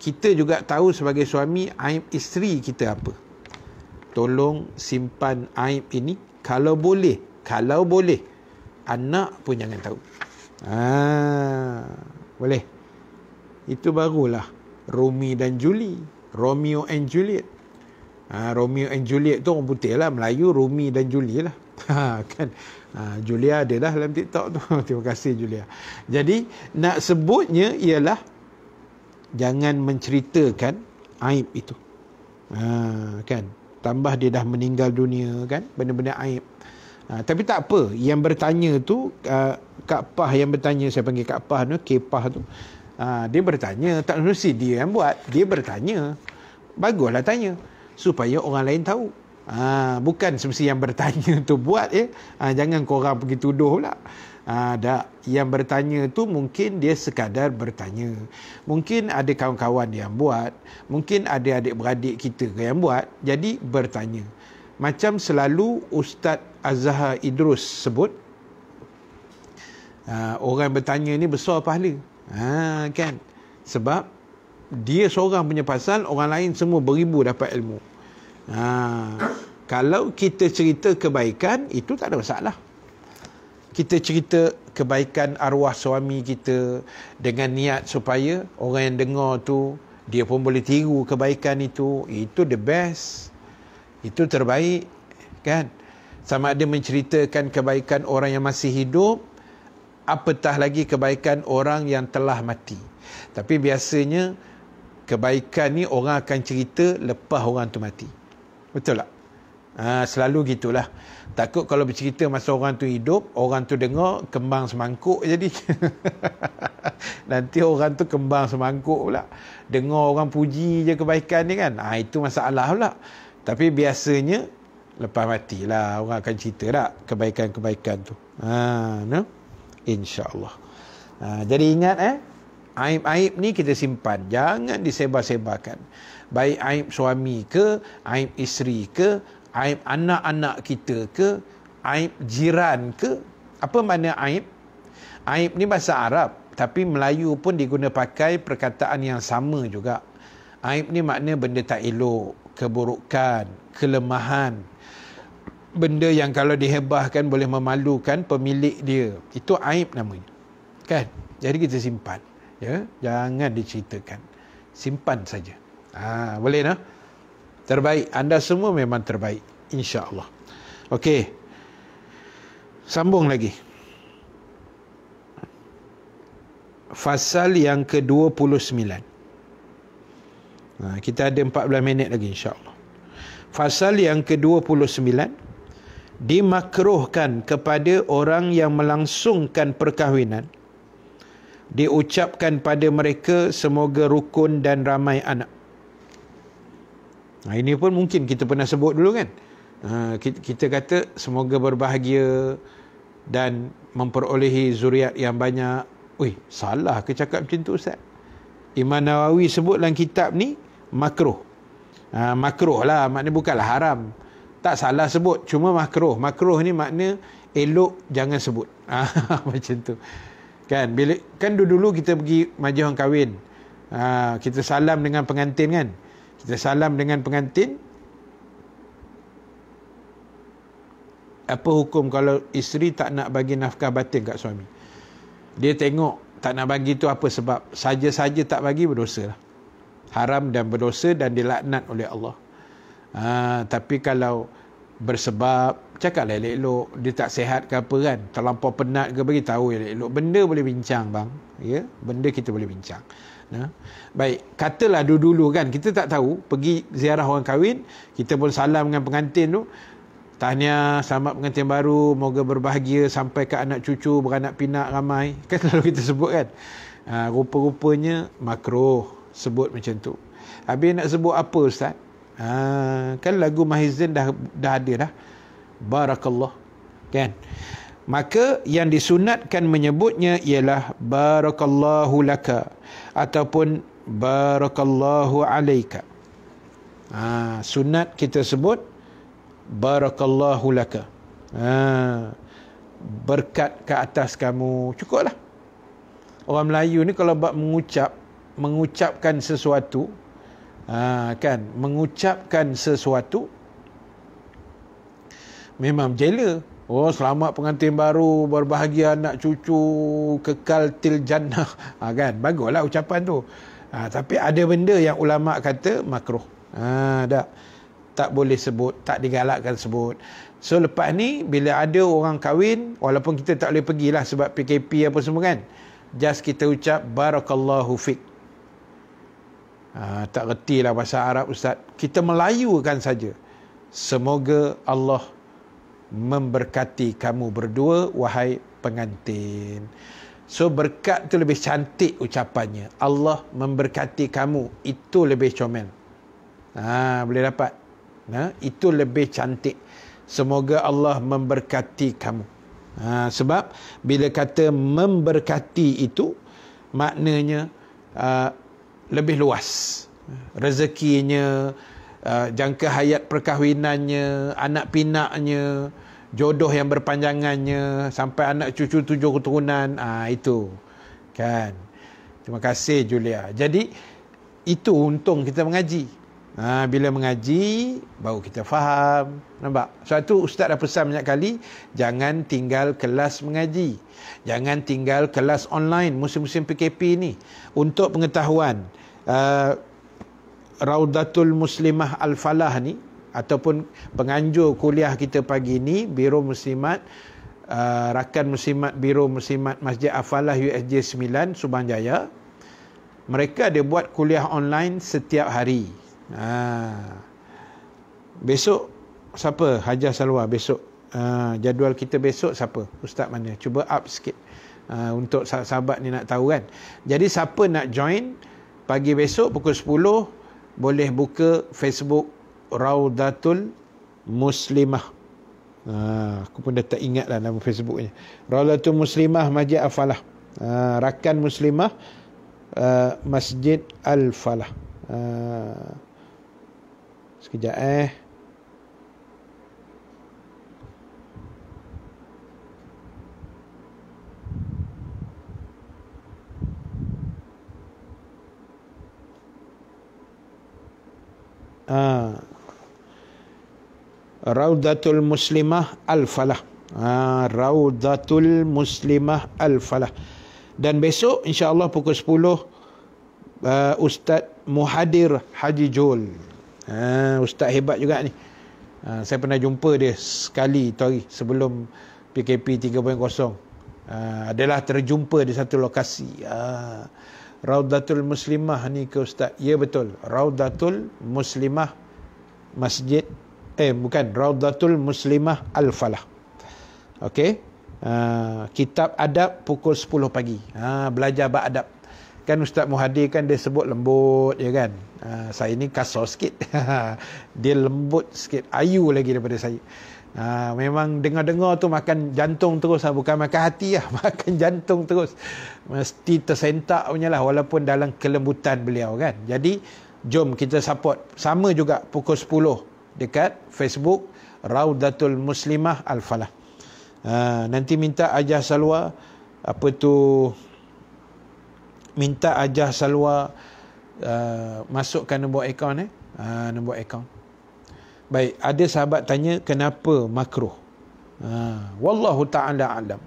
Kita juga tahu sebagai suami aib isteri kita apa. Tolong simpan aib ini kalau boleh, kalau boleh anak pun jangan tahu. Ha, boleh. Itu barulah Romi dan Julie. Romeo and Juliet. Ha, Romeo and Juliet tu orang putih lah Melayu Romi dan Julie lah. [laughs] Ha, kan. Ha, Julia ada dah dalam TikTok tu. [laughs] Terima kasih Julia. Jadi nak sebutnya ialah jangan menceritakan aib itu. Ha, kan? Tambah dia dah meninggal dunia kan? Benda-benda aib. Ha, tapi tak apa. Yang bertanya tu uh, Kak Pah yang bertanya saya panggil Kak Pah tu, Kepah tu. Ha, dia bertanya. Tak mesti dia yang buat. Dia bertanya. Baguslah tanya. Supaya orang lain tahu. Ha, bukan semestinya yang bertanya tu buat ya. Ha, jangan korang pergi tuduh pula. Ha, dah. Yang bertanya tu mungkin dia sekadar bertanya. Mungkin ada kawan-kawan yang buat. Mungkin ada adik-beradik kita yang buat. Jadi bertanya. Macam selalu Ustaz Azhar Idrus sebut. Ha, orang bertanya ni besar pahala. Ha, kan? Sebab dia seorang punya pasal, orang lain semua beribu dapat ilmu. Ha. Kalau kita cerita kebaikan, itu tak ada masalah. Kita cerita kebaikan arwah suami kita dengan niat supaya orang yang dengar tu dia pun boleh tiru kebaikan itu. Itu the best. Itu terbaik. Kan? Sama ada menceritakan kebaikan orang yang masih hidup, apatah lagi kebaikan orang yang telah mati. Tapi biasanya kebaikan ni orang akan cerita lepas orang tu mati. Betul tak? Ha, selalu gitulah. Takut kalau bercerita masa orang tu hidup, orang tu dengar kembang semangkuk jadi. [laughs] Nanti orang tu kembang semangkuk pula. Dengar orang puji je kebaikan ni kan. Ha, itu masalah pula. Tapi biasanya lepas matilah orang akan cerita tak kebaikan-kebaikan tu. Ha, no? InsyaAllah. Ha, jadi ingat eh. Aib-aib ni kita simpan. Jangan disebar-sebarkan baik aib suami ke, aib isteri ke, aib anak-anak kita ke, aib jiran ke. Apa makna aib? Aib ni bahasa Arab tapi Melayu pun diguna pakai perkataan yang sama juga. Aib ni makna benda tak elok, keburukan, kelemahan. Benda yang kalau dihebahkan boleh memalukan pemilik dia. Itu aib namanya. Kan? Jadi kita simpan. Ya, jangan diceritakan. Simpan saja. Ha, boleh nah. Terbaik anda semua memang terbaik insyaallah Okey. Sambung lagi. Fasal yang ke-29. Ha, kita ada 14 minit lagi insyaallah allah Fasal yang ke-29 dimakruhkan kepada orang yang melangsungkan perkahwinan diucapkan pada mereka semoga rukun dan ramai anak Nah, ha, ini pun mungkin kita pernah sebut dulu kan. Ha, kita, kata semoga berbahagia dan memperolehi zuriat yang banyak. Ui, salah ke cakap macam tu Ustaz? Imam Nawawi sebut dalam kitab ni makruh. Uh, makruh lah, maknanya bukanlah haram. Tak salah sebut, cuma makruh. Makruh ni makna elok jangan sebut. [laughs] macam tu. Kan, bila, kan dulu-dulu kita pergi majlis orang kahwin. Uh, kita salam dengan pengantin kan kita salam dengan pengantin apa hukum kalau isteri tak nak bagi nafkah batin kat suami dia tengok tak nak bagi tu apa sebab saja-saja tak bagi berdosa lah. haram dan berdosa dan dilaknat oleh Allah ha, tapi kalau bersebab cakap lah elok-elok dia tak sehat ke apa kan terlampau penat ke bagi tahu elok-elok benda boleh bincang bang ya benda kita boleh bincang Ya. Baik, katalah dulu-dulu kan kita tak tahu pergi ziarah orang kahwin, kita pun salam dengan pengantin tu. Tahniah, selamat pengantin baru, moga berbahagia sampai ke anak cucu, beranak pinak ramai. [laughs] Kan selalu kita sebut kan. Ha, rupa-rupanya makruh sebut macam tu. Habis nak sebut apa ustaz? Ha, kan lagu Mahizan dah dah ada dah. Barakallah. Kan? Maka yang disunatkan menyebutnya ialah Barakallahu laka ataupun barakallahu alaika. Ha, sunat kita sebut barakallahu laka. Ha, berkat ke atas kamu cukuplah. Orang Melayu ni kalau buat mengucap mengucapkan sesuatu ha, kan mengucapkan sesuatu memang jela Oh selamat pengantin baru berbahagia anak cucu kekal til jannah. [laughs] Ha, kan? Baguslah ucapan tu. Ha, tapi ada benda yang ulama kata makruh. Ha, tak. Tak boleh sebut, tak digalakkan sebut. So lepas ni bila ada orang kahwin walaupun kita tak boleh pergilah sebab PKP apa semua kan. Just kita ucap barakallahu fik. Ha, tak reti lah bahasa Arab Ustaz. Kita melayukan saja. Semoga Allah memberkati kamu berdua wahai pengantin. So berkat tu lebih cantik ucapannya. Allah memberkati kamu itu lebih comel. Ha boleh dapat. Ha itu lebih cantik. Semoga Allah memberkati kamu. Ha sebab bila kata memberkati itu maknanya uh, lebih luas. Rezekinya Ah, jangka hayat perkahwinannya, anak pinaknya, jodoh yang berpanjangannya sampai anak cucu tujuh keturunan, ah itu. Kan. Terima kasih Julia. Jadi itu untung kita mengaji. Ha, bila mengaji baru kita faham. Nampak? Sebab tu ustaz dah pesan banyak kali jangan tinggal kelas mengaji. Jangan tinggal kelas online musim-musim PKP ni. Untuk pengetahuan uh, Raudatul Muslimah Al-Falah ni ataupun penganjur kuliah kita pagi ni Biro Muslimat uh, rakan Muslimat Biro Muslimat Masjid Al-Falah USJ 9 Subang Jaya mereka ada buat kuliah online setiap hari. Ha. Besok siapa? Hajah Salwa besok. Uh, jadual kita besok siapa? Ustaz mana? Cuba up sikit. Uh, untuk sahabat ni nak tahu kan. Jadi siapa nak join pagi besok pukul 10 boleh buka Facebook Raudatul Muslimah. Ha, aku pun dah tak ingat lah nama Facebooknya. Raudatul Muslimah Masjid Al-Falah. Ha, Rakan Muslimah uh, Masjid Al-Falah. Ha, sekejap eh. ha. Raudatul Muslimah Al-Falah. Ha, Raudatul Muslimah Al-Falah. Dan besok insyaallah pukul 10 uh, Ustaz Muhadir Haji Jol. Ha, ustaz hebat juga ni. Ha, saya pernah jumpa dia sekali tu hari sebelum PKP 3.0. Ha, adalah terjumpa di satu lokasi. Ha, Raudatul Muslimah ni ke Ustaz? Ya betul. Raudatul Muslimah Masjid. Eh bukan. Raudatul Muslimah Al-Falah. Okey. Uh, kitab adab pukul 10 pagi. Ha, belajar bab adab. Kan Ustaz Muhadi kan dia sebut lembut ya kan. Uh, saya ni kasar sikit. [laughs] dia lembut sikit. Ayu lagi daripada saya. Ha, memang dengar-dengar tu makan jantung terus lah. Bukan makan hati lah. [laughs] Makan jantung terus. Mesti tersentak punya lah. Walaupun dalam kelembutan beliau kan. Jadi, jom kita support. Sama juga pukul 10 dekat Facebook. Raudatul Muslimah Al-Falah. Ha, nanti minta ajar salwa. Apa tu? Minta ajar salwa. Uh, masukkan nombor akaun eh. Uh, nombor akaun. Baik, ada sahabat tanya kenapa makruh? Ha, wallahu ta'ala alam.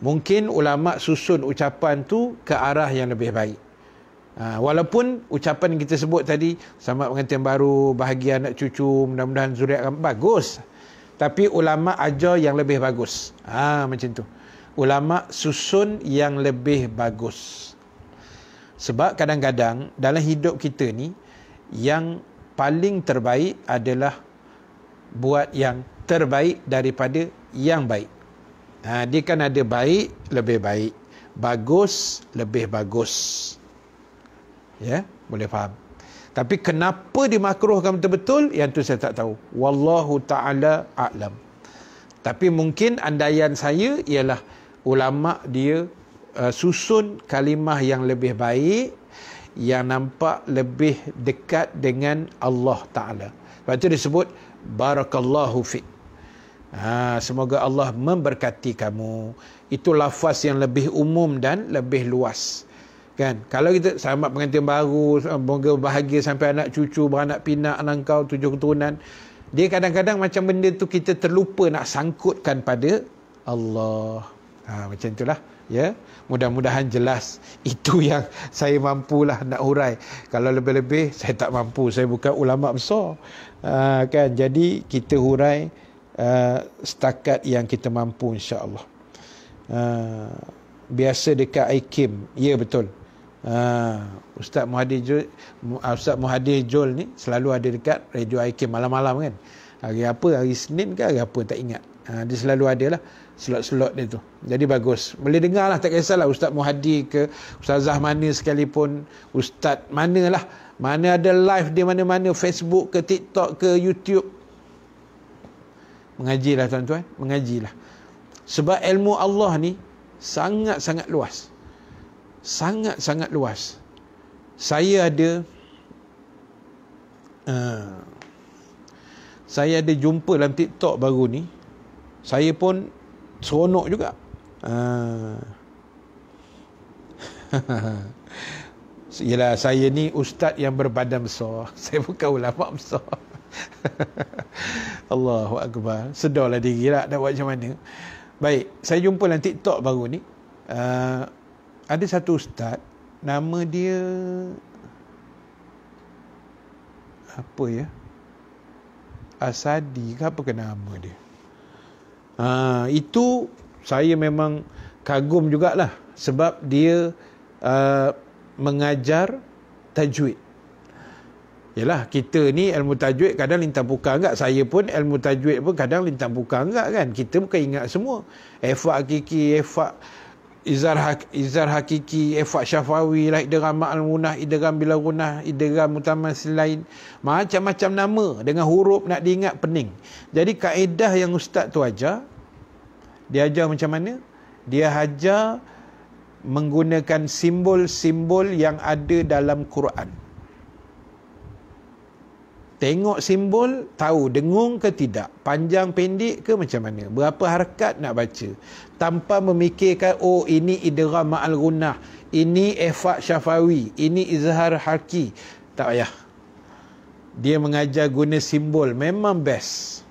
Mungkin ulama susun ucapan tu ke arah yang lebih baik. Ha, walaupun ucapan yang kita sebut tadi, sama pengantin baru, bahagia anak cucu, mudah-mudahan zuriat bagus. Tapi ulama ajar yang lebih bagus. Ha, macam tu. Ulama susun yang lebih bagus. Sebab kadang-kadang dalam hidup kita ni, yang paling terbaik adalah buat yang terbaik daripada yang baik. Ha, dia kan ada baik, lebih baik. Bagus, lebih bagus. Ya, boleh faham. Tapi kenapa dimakruhkan betul-betul, yang tu saya tak tahu. Wallahu ta'ala a'lam. Tapi mungkin andaian saya ialah ulama' dia uh, susun kalimah yang lebih baik yang nampak lebih dekat dengan Allah Ta'ala. Lepas itu disebut, Barakallahu fit. Ha, semoga Allah memberkati kamu. Itu lafaz yang lebih umum dan lebih luas. Kan? Kalau kita selamat pengantin baru, semoga bahagia sampai anak cucu, beranak pinak, anak kau, tujuh keturunan. Dia kadang-kadang macam benda tu kita terlupa nak sangkutkan pada Allah. Ha, macam itulah. Ya. Yeah? Mudah-mudahan jelas itu yang saya mampu lah nak urai. Kalau lebih-lebih saya tak mampu. Saya bukan ulama besar. Uh, kan jadi kita urai uh, setakat yang kita mampu insya-Allah. Uh, biasa dekat aikim. Ya betul. Uh, Ustaz Muhadi Jol, Ustaz Muhadi Jol ni selalu ada dekat radio aikim malam-malam kan. Hari apa? Hari Senin ke hari apa tak ingat. Uh, dia selalu ada lah slot-slot dia tu. Jadi bagus. Boleh dengar lah, tak kisahlah Ustaz Muhadi ke Ustazah mana sekalipun, Ustaz mana lah Mana ada live dia mana-mana, Facebook ke TikTok ke YouTube. Mengajilah tuan-tuan, mengajilah. Sebab ilmu Allah ni sangat-sangat luas. Sangat-sangat luas. Saya ada uh, saya ada jumpa dalam TikTok baru ni. Saya pun seronok juga. Ha. [laughs] Yalah, saya ni ustaz yang berbadan besar. [laughs] Saya bukan ulama besar. [laughs] Allahu akbar. Sedahlah diri lah nak buat macam mana. Baik, saya jumpa nanti. TikTok baru ni. Uh, ada satu ustaz nama dia apa ya? Asadi ke apa ke nama dia? Ha, itu saya memang kagum jugalah sebab dia uh, mengajar tajwid. Yalah kita ni ilmu tajwid kadang lintang buka enggak saya pun ilmu tajwid pun kadang lintang buka enggak kan kita bukan ingat semua. Efak kiki efak izar hak, izar hakiki efak syafawi lah idgham ma'al munah idgham bila gunah idgham mutama selain macam-macam nama dengan huruf nak diingat pening jadi kaedah yang ustaz tu ajar dia ajar macam mana dia ajar menggunakan simbol-simbol yang ada dalam Quran Tengok simbol, tahu dengung ke tidak. Panjang pendek ke macam mana. Berapa harkat nak baca tanpa memikirkan oh ini idgham ma'al gunnah ini ifad syafawi ini izhar haki tak payah dia mengajar guna simbol memang best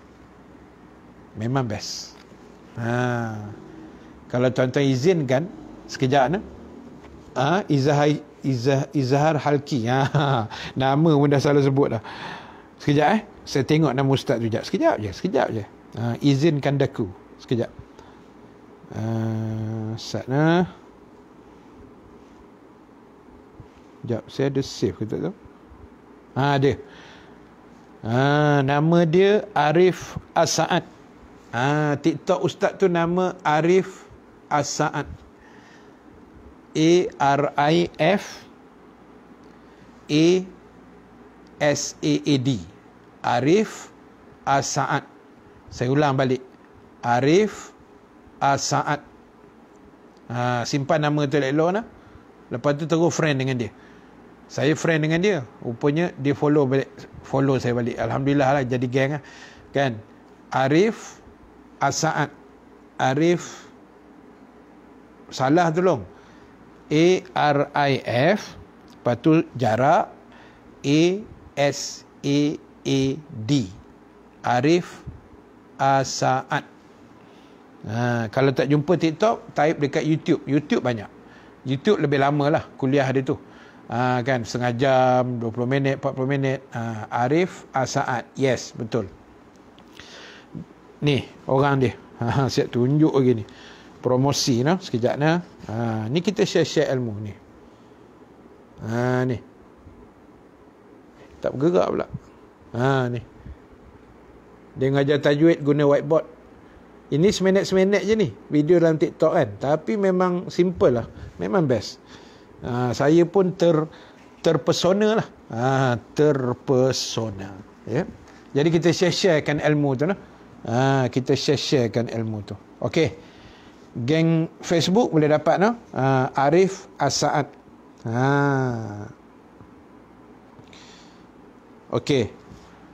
memang best ha kalau tuan-tuan izinkan sekejap nah eh. ha? izhar izhar izhar haki ha [laughs] nama pun dah selalu sebut dah sekejap eh saya tengok nama ustaz tu sekejap je sekejap je ha izinkan daku sekejap Sat lah Sekejap saya ada save ke tak tahu Ha ada ha, Nama dia Arif Asaat ha, ah, TikTok ustaz tu nama Arif Asaat A-R-I-F A-S-A-A-D Arif Asaat Saya ulang balik Arif Asaat Ah, Saad. Ha, simpan nama tu elok lah. Lepas tu terus friend dengan dia. Saya friend dengan dia. Rupanya dia follow balik. Follow saya balik. Alhamdulillah lah jadi geng lah. Kan. Arif Asaat. Ah, Arif salah tu tolong. A R I F lepas tu jarak A S A A D. Arif Asaat. Ha, kalau tak jumpa TikTok, type dekat YouTube. YouTube banyak. YouTube lebih lama lah kuliah dia tu. Ha, kan, setengah jam, 20 minit, 40 minit. Ha, Arif Asaat. Yes, betul. Ni, orang dia. [laughs] Ha, siap tunjuk lagi ni. Promosi lah, sekejap lah. Ha, ni kita share-share ilmu ni. Ha, ni. Tak bergerak pula. Ha, ni. Dia ngajar tajwid guna whiteboard. Ini seminit-seminit je ni Video dalam TikTok kan Tapi memang simple lah Memang best ha, Saya pun ter terpesona lah ha, Terpesona ya? Jadi kita share-sharekan ilmu tu lah ha, Kita share-sharekan ilmu tu Okay Geng Facebook boleh dapat lah ha, Arif Asaat. Ha. Okay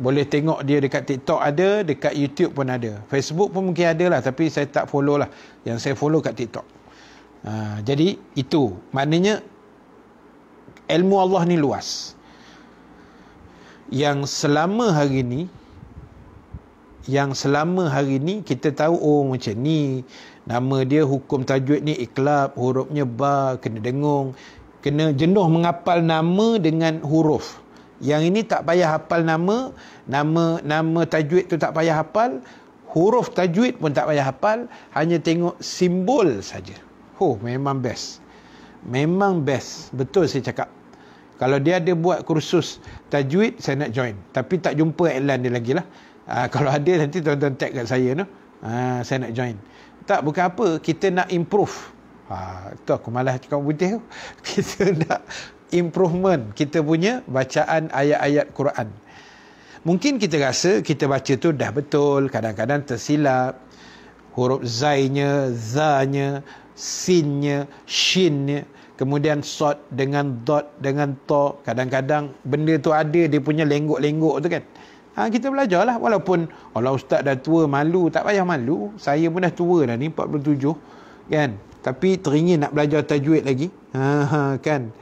boleh tengok dia dekat TikTok ada, dekat YouTube pun ada. Facebook pun mungkin ada lah tapi saya tak follow lah. Yang saya follow kat TikTok. Ha, jadi itu. Maknanya ilmu Allah ni luas. Yang selama hari ni, yang selama hari ni kita tahu oh macam ni nama dia hukum tajwid ni iklab hurufnya ba kena dengung kena jenuh mengapal nama dengan huruf yang ini tak payah hafal nama, nama nama tajwid tu tak payah hafal, huruf tajwid pun tak payah hafal, hanya tengok simbol saja. Oh, memang best. Memang best. Betul saya cakap. Kalau dia ada buat kursus tajwid, saya nak join. Tapi tak jumpa iklan dia lagi lah. Ha, [laughs] kalau ada nanti tuan-tuan tag kat saya no? ha, saya nak join tak bukan apa kita nak improve ha, tu aku malas cakap putih tu [laughs] kita nak improvement kita punya bacaan ayat-ayat Quran. Mungkin kita rasa kita baca tu dah betul, kadang-kadang tersilap. Huruf zainya, zanya, sinnya, shinnya, kemudian sod dengan dot dengan to, kadang-kadang benda tu ada dia punya lenggok-lenggok tu kan. Ha, kita belajarlah walaupun Allah Ustaz dah tua malu, tak payah malu. Saya pun dah tua dah ni 47 kan. Tapi teringin nak belajar tajwid lagi. Ha, ha kan.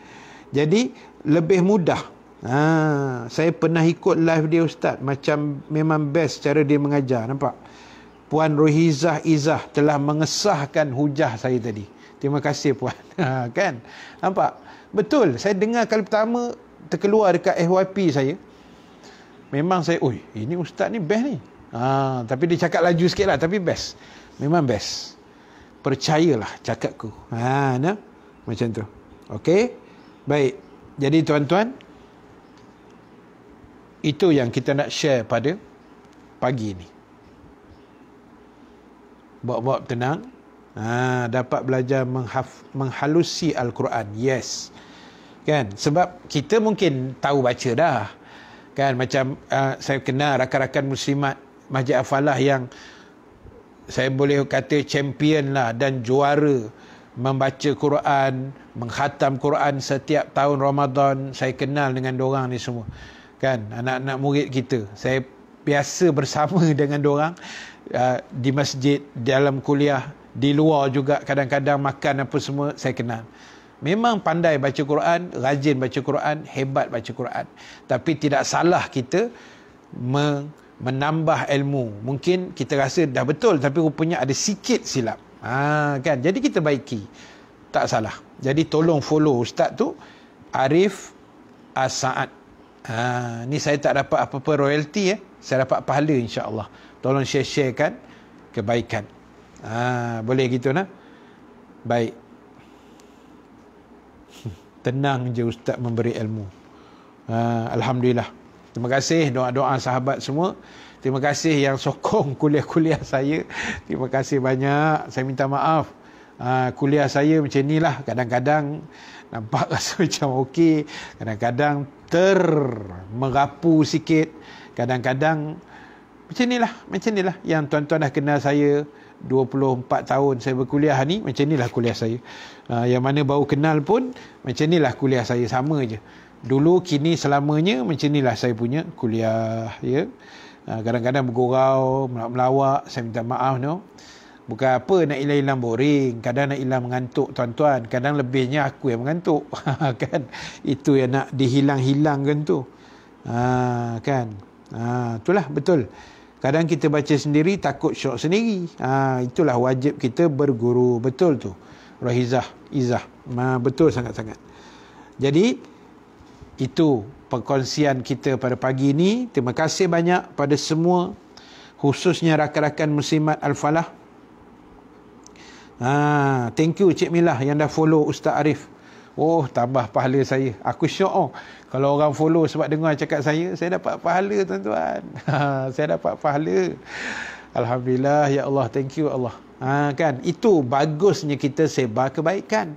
Jadi lebih mudah. Ha, saya pernah ikut live dia Ustaz. Macam memang best cara dia mengajar. Nampak? Puan Rohizah Izah telah mengesahkan hujah saya tadi. Terima kasih Puan. [laughs] Ha, kan? Nampak? Betul. Saya dengar kali pertama terkeluar dekat FYP saya. Memang saya, oi, ini Ustaz ni best ni. Ha, tapi dia cakap laju sikit lah. Tapi best. Memang best. Percayalah cakapku. Ha, nah? Macam tu. Okay? Baik. Jadi tuan-tuan, itu yang kita nak share pada pagi ini. Bob-bob tenang. Ha, dapat belajar menghaf- menghalusi Al-Quran. Yes. Kan? Sebab kita mungkin tahu baca dah. Kan? Macam uh, saya kenal rakan-rakan muslimat Masjid Afalah yang saya boleh kata champion lah dan juara membaca Quran, menghatam Quran setiap tahun Ramadan. Saya kenal dengan diorang ni semua. Kan, anak-anak murid kita. Saya biasa bersama [laughs] dengan diorang uh, di masjid, dalam kuliah, di luar juga kadang-kadang makan apa semua saya kenal. Memang pandai baca Quran, rajin baca Quran, hebat baca Quran. Tapi tidak salah kita menambah ilmu. Mungkin kita rasa dah betul tapi rupanya ada sikit silap. Ha, kan? Jadi kita baiki. Tak salah. Jadi tolong follow ustaz tu. Arif as Ha, ah, ni saya tak dapat apa-apa royalty ya. Eh. Saya dapat pahala insyaAllah. Tolong share-sharekan kebaikan. Ha, boleh gitu nak? Baik. [laughs] Tenang je ustaz memberi ilmu. Ha, Alhamdulillah. Terima kasih doa-doa sahabat semua. Terima kasih yang sokong [laughs] kuliah-kuliah saya. Terima kasih banyak. Saya minta maaf. Ah, kuliah saya macam inilah. Kadang-kadang nampak [laughs] rasa macam okey. Kadang-kadang termerapu sikit. Kadang-kadang macam inilah. Macam inilah yang tuan-tuan dah kenal saya. 24 tahun saya berkuliah ni macam inilah kuliah saya. Ah, yang mana baru kenal pun macam inilah kuliah saya sama je. Dulu kini selamanya macam inilah saya punya kuliah ya. Ah, kadang-kadang bergurau, melawak, saya minta maaf no. Bukan apa nak ilang hilang boring, kadang nak ilang mengantuk tuan-tuan, kadang lebihnya aku yang mengantuk. [laughs] kan? Itu yang nak dihilang-hilangkan tu. Ha, kan? Ha, itulah betul. Kadang kita baca sendiri takut syok sendiri. Ha, itulah wajib kita berguru. Betul tu. Rahizah, Izah. Ha, betul sangat-sangat. Jadi, itu perkongsian kita pada pagi ini. Terima kasih banyak pada semua khususnya rakan-rakan muslimat Al-Falah. Ha, thank you Cik Milah yang dah follow Ustaz Arif. Oh, tambah pahala saya. Aku syok oh. Kalau orang follow sebab dengar cakap saya, saya dapat pahala tuan-tuan. [laughs] Ha, saya dapat pahala. Alhamdulillah, ya Allah, thank you Allah. Ha, kan? Itu bagusnya kita sebar kebaikan.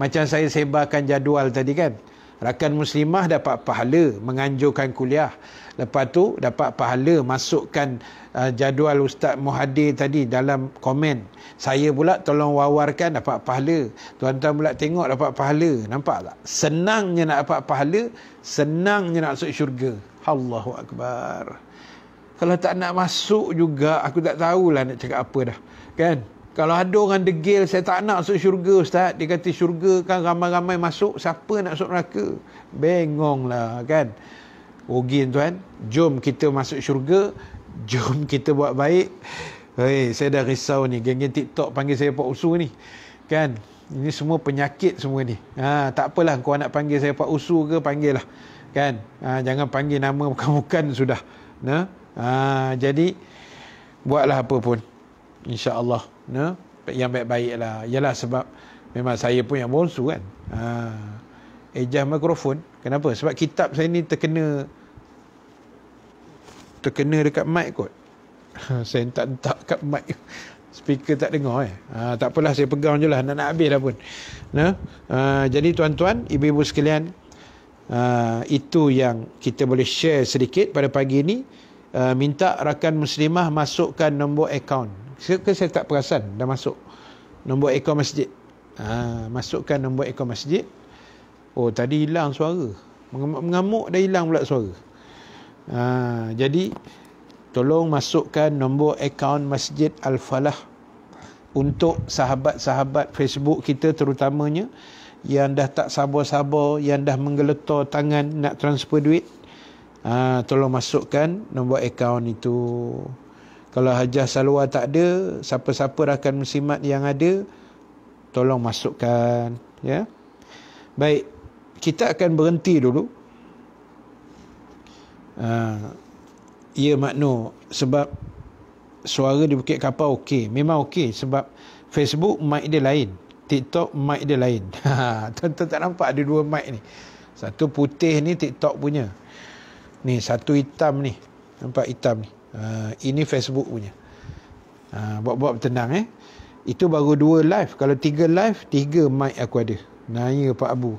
Macam saya sebarkan jadual tadi kan rakan muslimah dapat pahala menganjurkan kuliah lepas tu dapat pahala masukkan uh, jadual ustaz Muhadir tadi dalam komen saya pula tolong wawarkan dapat pahala tuan-tuan pula tengok dapat pahala nampak tak senangnya nak dapat pahala senangnya nak masuk syurga Allahu akbar kalau tak nak masuk juga aku tak tahulah nak cakap apa dah kan kalau ada orang degil, saya tak nak masuk syurga Ustaz. Dia kata syurga kan ramai-ramai masuk, siapa nak masuk neraka? Bengong lah, kan. Ogin tuan, jom kita masuk syurga, jom kita buat baik. Hei, saya dah risau ni, geng-geng TikTok panggil saya Pak Usu ni. Kan, ini semua penyakit semua ni. Ha, tak apalah kau nak panggil saya Pak Usu ke, panggil lah. Kan, ha, jangan panggil nama bukan-bukan [laughs] sudah. Nah, ha, jadi, buatlah apa pun. InsyaAllah. Allah no? yang baik-baik lah. Yalah sebab memang saya pun yang bongsu kan. Ha. Ejah mikrofon. Kenapa? Sebab kitab saya ni terkena terkena dekat mic kot. Ha, saya tak entak kat mic. Speaker tak dengar eh. Ha, tak apalah saya pegang je lah. Nak, nak habis dah pun. No? Ha, jadi tuan-tuan, ibu-ibu sekalian. Ha, itu yang kita boleh share sedikit pada pagi ini. Uh, minta rakan muslimah masukkan nombor akaun sekarang saya tak perasan dah masuk nombor ekor masjid. Ha, masukkan nombor ekor masjid. Oh tadi hilang suara. Mengamuk, mengamuk dah hilang pula suara. Ha, jadi tolong masukkan nombor akaun Masjid Al-Falah untuk sahabat-sahabat Facebook kita terutamanya yang dah tak sabar-sabar, yang dah menggeletor tangan nak transfer duit. Ha, tolong masukkan nombor akaun itu kalau hajah salwa tak ada siapa-siapa rakan muslimat yang ada tolong masukkan ya baik kita akan berhenti dulu uh, ya makno sebab suara di Bukit Kapau okey memang okey sebab Facebook mic dia lain TikTok mic dia lain [laughs] ha, tentu tak nampak ada dua mic ni satu putih ni TikTok punya ni satu hitam ni nampak hitam ni uh, ini Facebook punya. Bob-bob uh, ah, tenang eh. Itu baru dua live. Kalau tiga live, tiga mic aku ada. Naya Pak Abu.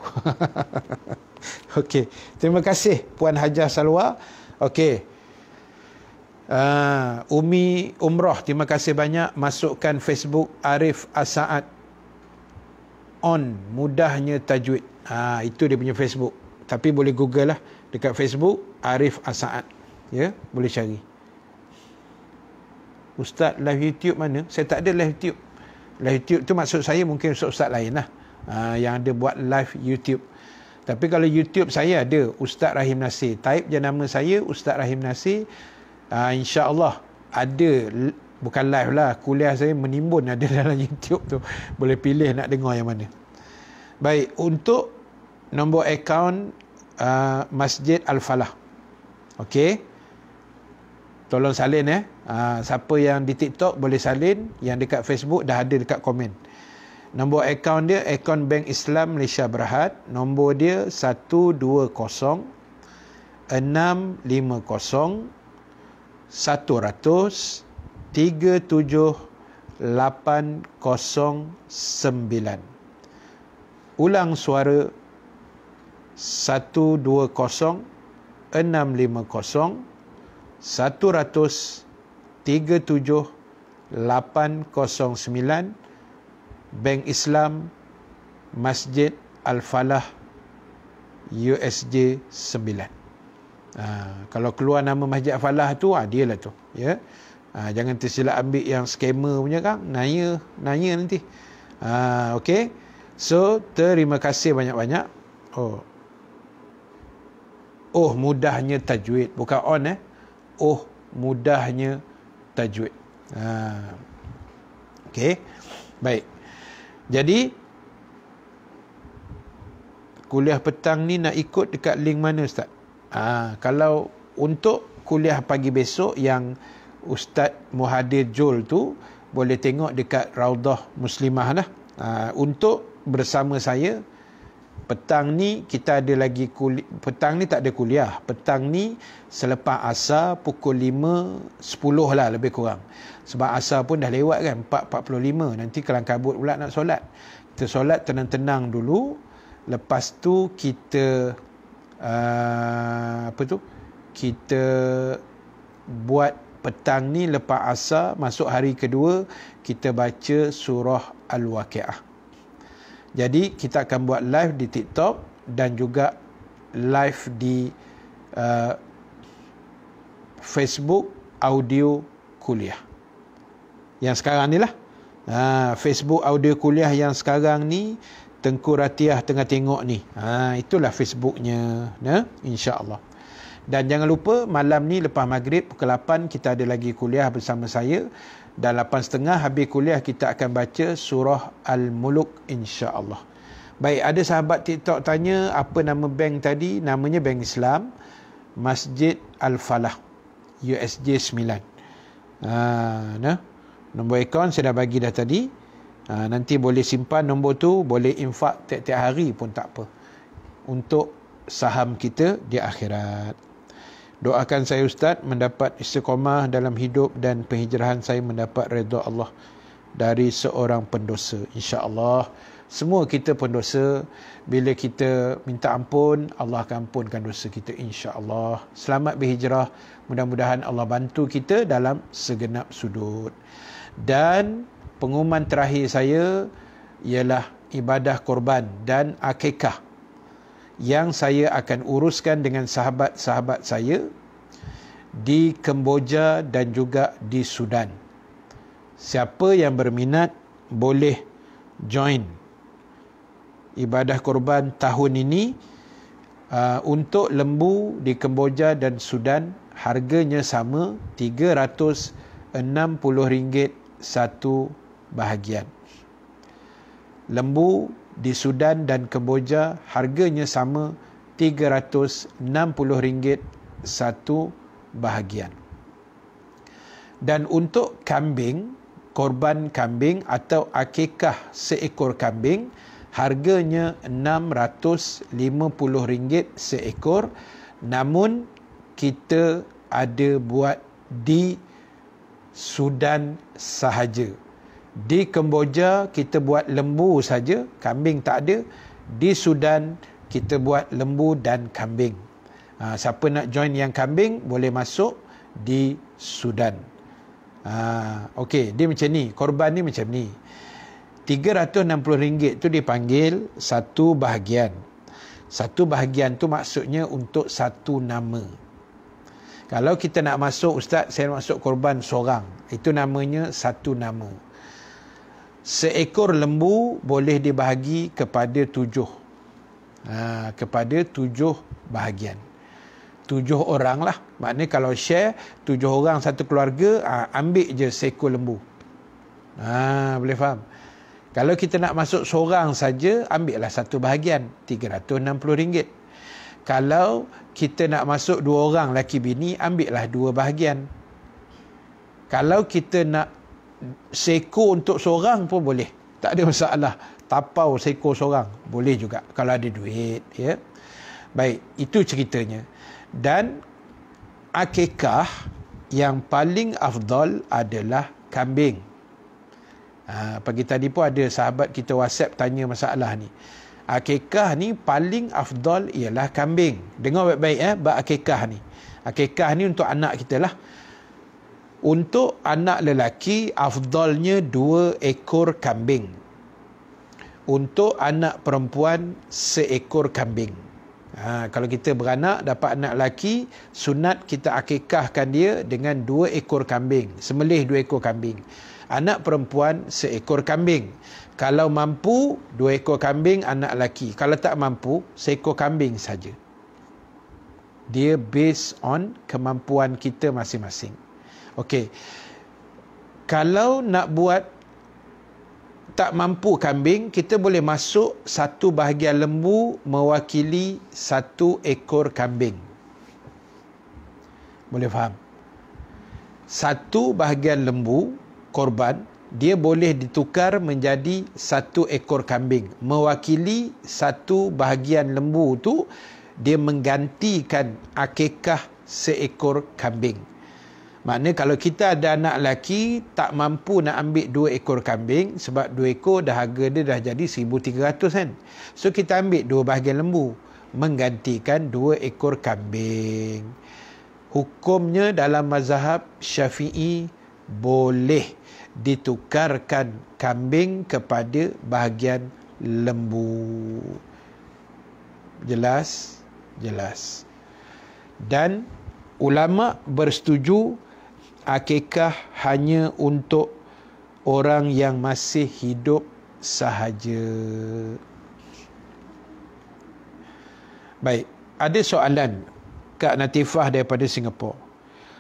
[laughs] Okey. Terima kasih Puan Hajah Salwa. Okey. Uh, Umi Umrah, terima kasih banyak. Masukkan Facebook Arif Asaad on. Mudahnya tajwid. Uh, itu dia punya Facebook. Tapi boleh Google lah. Dekat Facebook, Arif Asaad. Ya, yeah? boleh cari. Ustaz live YouTube mana? Saya tak ada live YouTube. Live YouTube tu maksud saya mungkin ustaz-ustaz lain lah. Uh, yang ada buat live YouTube. Tapi kalau YouTube saya ada Ustaz Rahim Nasir. Type je nama saya Ustaz Rahim Nasir. Uh, InsyaAllah ada bukan live lah kuliah saya menimbun ada [laughs] dalam YouTube tu boleh pilih nak dengar yang mana baik untuk nombor akaun uh, Masjid Al-Falah ok tolong salin eh Ah, siapa yang di TikTok boleh salin, yang dekat Facebook dah ada dekat komen. Nombor akaun dia akaun Bank Islam Malaysia Berhad, nombor dia 120-650-100-37809. Ulang suara 120-650-100-37809. 37809 Bank Islam Masjid Al-Falah USJ 9 ha, Kalau keluar nama Masjid Al-Falah tu ha, Dia lah tu ya? ha, Jangan tersilap ambil yang skamer punya kan Nanya, nanya nanti ha, ah, Okay So terima kasih banyak-banyak Oh Oh mudahnya tajwid Bukan on eh Oh mudahnya tajwid. Ha. Okey. Baik. Jadi kuliah petang ni nak ikut dekat link mana ustaz? Ha, kalau untuk kuliah pagi besok yang Ustaz Muhadir Jol tu boleh tengok dekat Raudah Muslimah lah. Ha, untuk bersama saya petang ni kita ada lagi kuliah petang ni tak ada kuliah petang ni selepas asar pukul 5 10 lah lebih kurang sebab asar pun dah lewat kan 4.45 nanti kelang kabut pula nak solat kita solat tenang-tenang dulu lepas tu kita uh, apa tu kita buat petang ni lepas asar masuk hari kedua kita baca surah al-waqiah jadi kita akan buat live di TikTok dan juga live di uh, Facebook audio kuliah. Yang sekarang ni lah. Ha, Facebook audio kuliah yang sekarang ni Tengku Ratiah tengah tengok ni. Ha, itulah Facebooknya. Ya? InsyaAllah. Dan jangan lupa malam ni lepas maghrib pukul 8 kita ada lagi kuliah bersama saya dan 8.30 habis kuliah kita akan baca surah Al-Muluk insya Allah. Baik, ada sahabat TikTok tanya apa nama bank tadi? Namanya Bank Islam Masjid Al-Falah USJ 9. Ha, nah. Nombor akaun saya dah bagi dah tadi. Ha, nanti boleh simpan nombor tu, boleh infak tiap-tiap hari pun tak apa. Untuk saham kita di akhirat. Doakan saya Ustaz mendapat istiqomah dalam hidup dan penghijrahan saya mendapat redha Allah dari seorang pendosa. InsyaAllah semua kita pendosa. Bila kita minta ampun, Allah akan ampunkan dosa kita insyaAllah. Selamat berhijrah. Mudah-mudahan Allah bantu kita dalam segenap sudut. Dan pengumuman terakhir saya ialah ibadah korban dan akikah yang saya akan uruskan dengan sahabat-sahabat saya di Kemboja dan juga di Sudan. Siapa yang berminat boleh join ibadah korban tahun ini uh, untuk lembu di Kemboja dan Sudan harganya sama RM360 satu bahagian. Lembu di Sudan dan Kemboja harganya sama RM360 satu bahagian. Dan untuk kambing, korban kambing atau akikah seekor kambing harganya RM650 seekor namun kita ada buat di Sudan sahaja di Kemboja kita buat lembu saja, kambing tak ada. Di Sudan kita buat lembu dan kambing. Ha, siapa nak join yang kambing boleh masuk di Sudan. Ha, okay, dia macam ni. Korban ni macam ni. RM360 tu dipanggil satu bahagian. Satu bahagian tu maksudnya untuk satu nama. Kalau kita nak masuk, Ustaz, saya masuk korban seorang. Itu namanya satu nama seekor lembu boleh dibahagi kepada tujuh ha, kepada tujuh bahagian tujuh orang lah maknanya kalau share tujuh orang satu keluarga ha, ambil je seekor lembu ha, boleh faham kalau kita nak masuk seorang saja ambil lah satu bahagian RM360 kalau kita nak masuk dua orang laki bini ambil lah dua bahagian kalau kita nak seko untuk seorang pun boleh. Tak ada masalah. Tapau seko seorang boleh juga kalau ada duit, ya. Baik, itu ceritanya. Dan akikah yang paling afdal adalah kambing. Ha, pagi tadi pun ada sahabat kita WhatsApp tanya masalah ni. Akikah ni paling afdal ialah kambing. Dengar baik-baik eh, bab akikah ni. Akikah ni untuk anak kita lah untuk anak lelaki afdalnya dua ekor kambing untuk anak perempuan seekor kambing ha, kalau kita beranak dapat anak lelaki sunat kita akikahkan dia dengan dua ekor kambing semelih dua ekor kambing anak perempuan seekor kambing kalau mampu dua ekor kambing anak lelaki kalau tak mampu seekor kambing saja dia based on kemampuan kita masing-masing. Okey. Kalau nak buat tak mampu kambing, kita boleh masuk satu bahagian lembu mewakili satu ekor kambing. Boleh faham? Satu bahagian lembu korban dia boleh ditukar menjadi satu ekor kambing mewakili satu bahagian lembu tu dia menggantikan akikah seekor kambing. Maknanya kalau kita ada anak lelaki tak mampu nak ambil dua ekor kambing sebab dua ekor dah harga dia dah jadi 1300 kan. So kita ambil dua bahagian lembu menggantikan dua ekor kambing. Hukumnya dalam mazhab Syafi'i boleh ditukarkan kambing kepada bahagian lembu. Jelas? Jelas. Dan ulama bersetuju akikah hanya untuk orang yang masih hidup sahaja. Baik, ada soalan Kak Natifah daripada Singapura.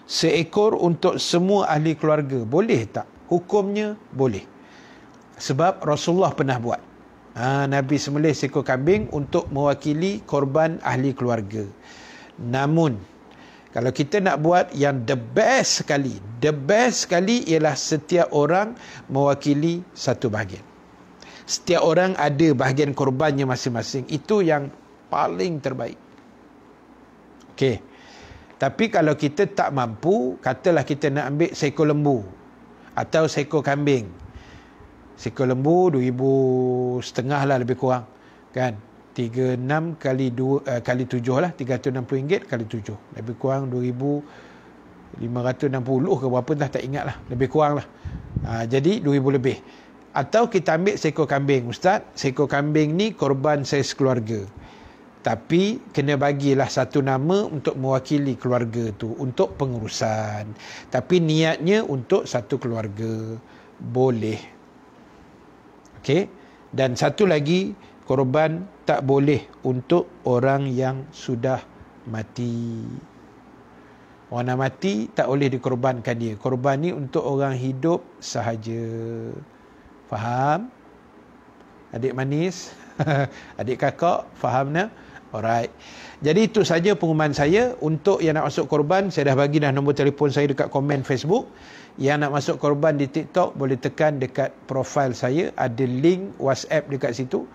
Seekor untuk semua ahli keluarga boleh tak? Hukumnya boleh. Sebab Rasulullah pernah buat. Ha, Nabi semelih seekor kambing untuk mewakili korban ahli keluarga. Namun, kalau kita nak buat yang the best sekali, the best sekali ialah setiap orang mewakili satu bahagian. Setiap orang ada bahagian korbannya masing-masing. Itu yang paling terbaik. Okey. Tapi kalau kita tak mampu, katalah kita nak ambil seekor lembu atau seekor kambing. Seekor lembu 2000 setengah lah lebih kurang. Kan? 36 kali 2 uh, eh, kali 7 lah 360 ringgit kali 7 lebih kurang 2560 ke berapa dah tak ingat lah lebih kurang lah uh, ha, jadi 2000 lebih atau kita ambil seekor kambing ustaz seekor kambing ni korban saya sekeluarga tapi kena bagilah satu nama untuk mewakili keluarga tu untuk pengurusan tapi niatnya untuk satu keluarga boleh okey dan satu lagi korban tak boleh untuk orang yang sudah mati. Orang mati tak boleh dikorbankan dia. Korban ni untuk orang hidup sahaja. Faham? Adik manis, [laughs] adik kakak, faham tak? Alright. Jadi itu saja pengumuman saya. Untuk yang nak masuk korban, saya dah bagi dah nombor telefon saya dekat komen Facebook. Yang nak masuk korban di TikTok, boleh tekan dekat profil saya. Ada link WhatsApp dekat situ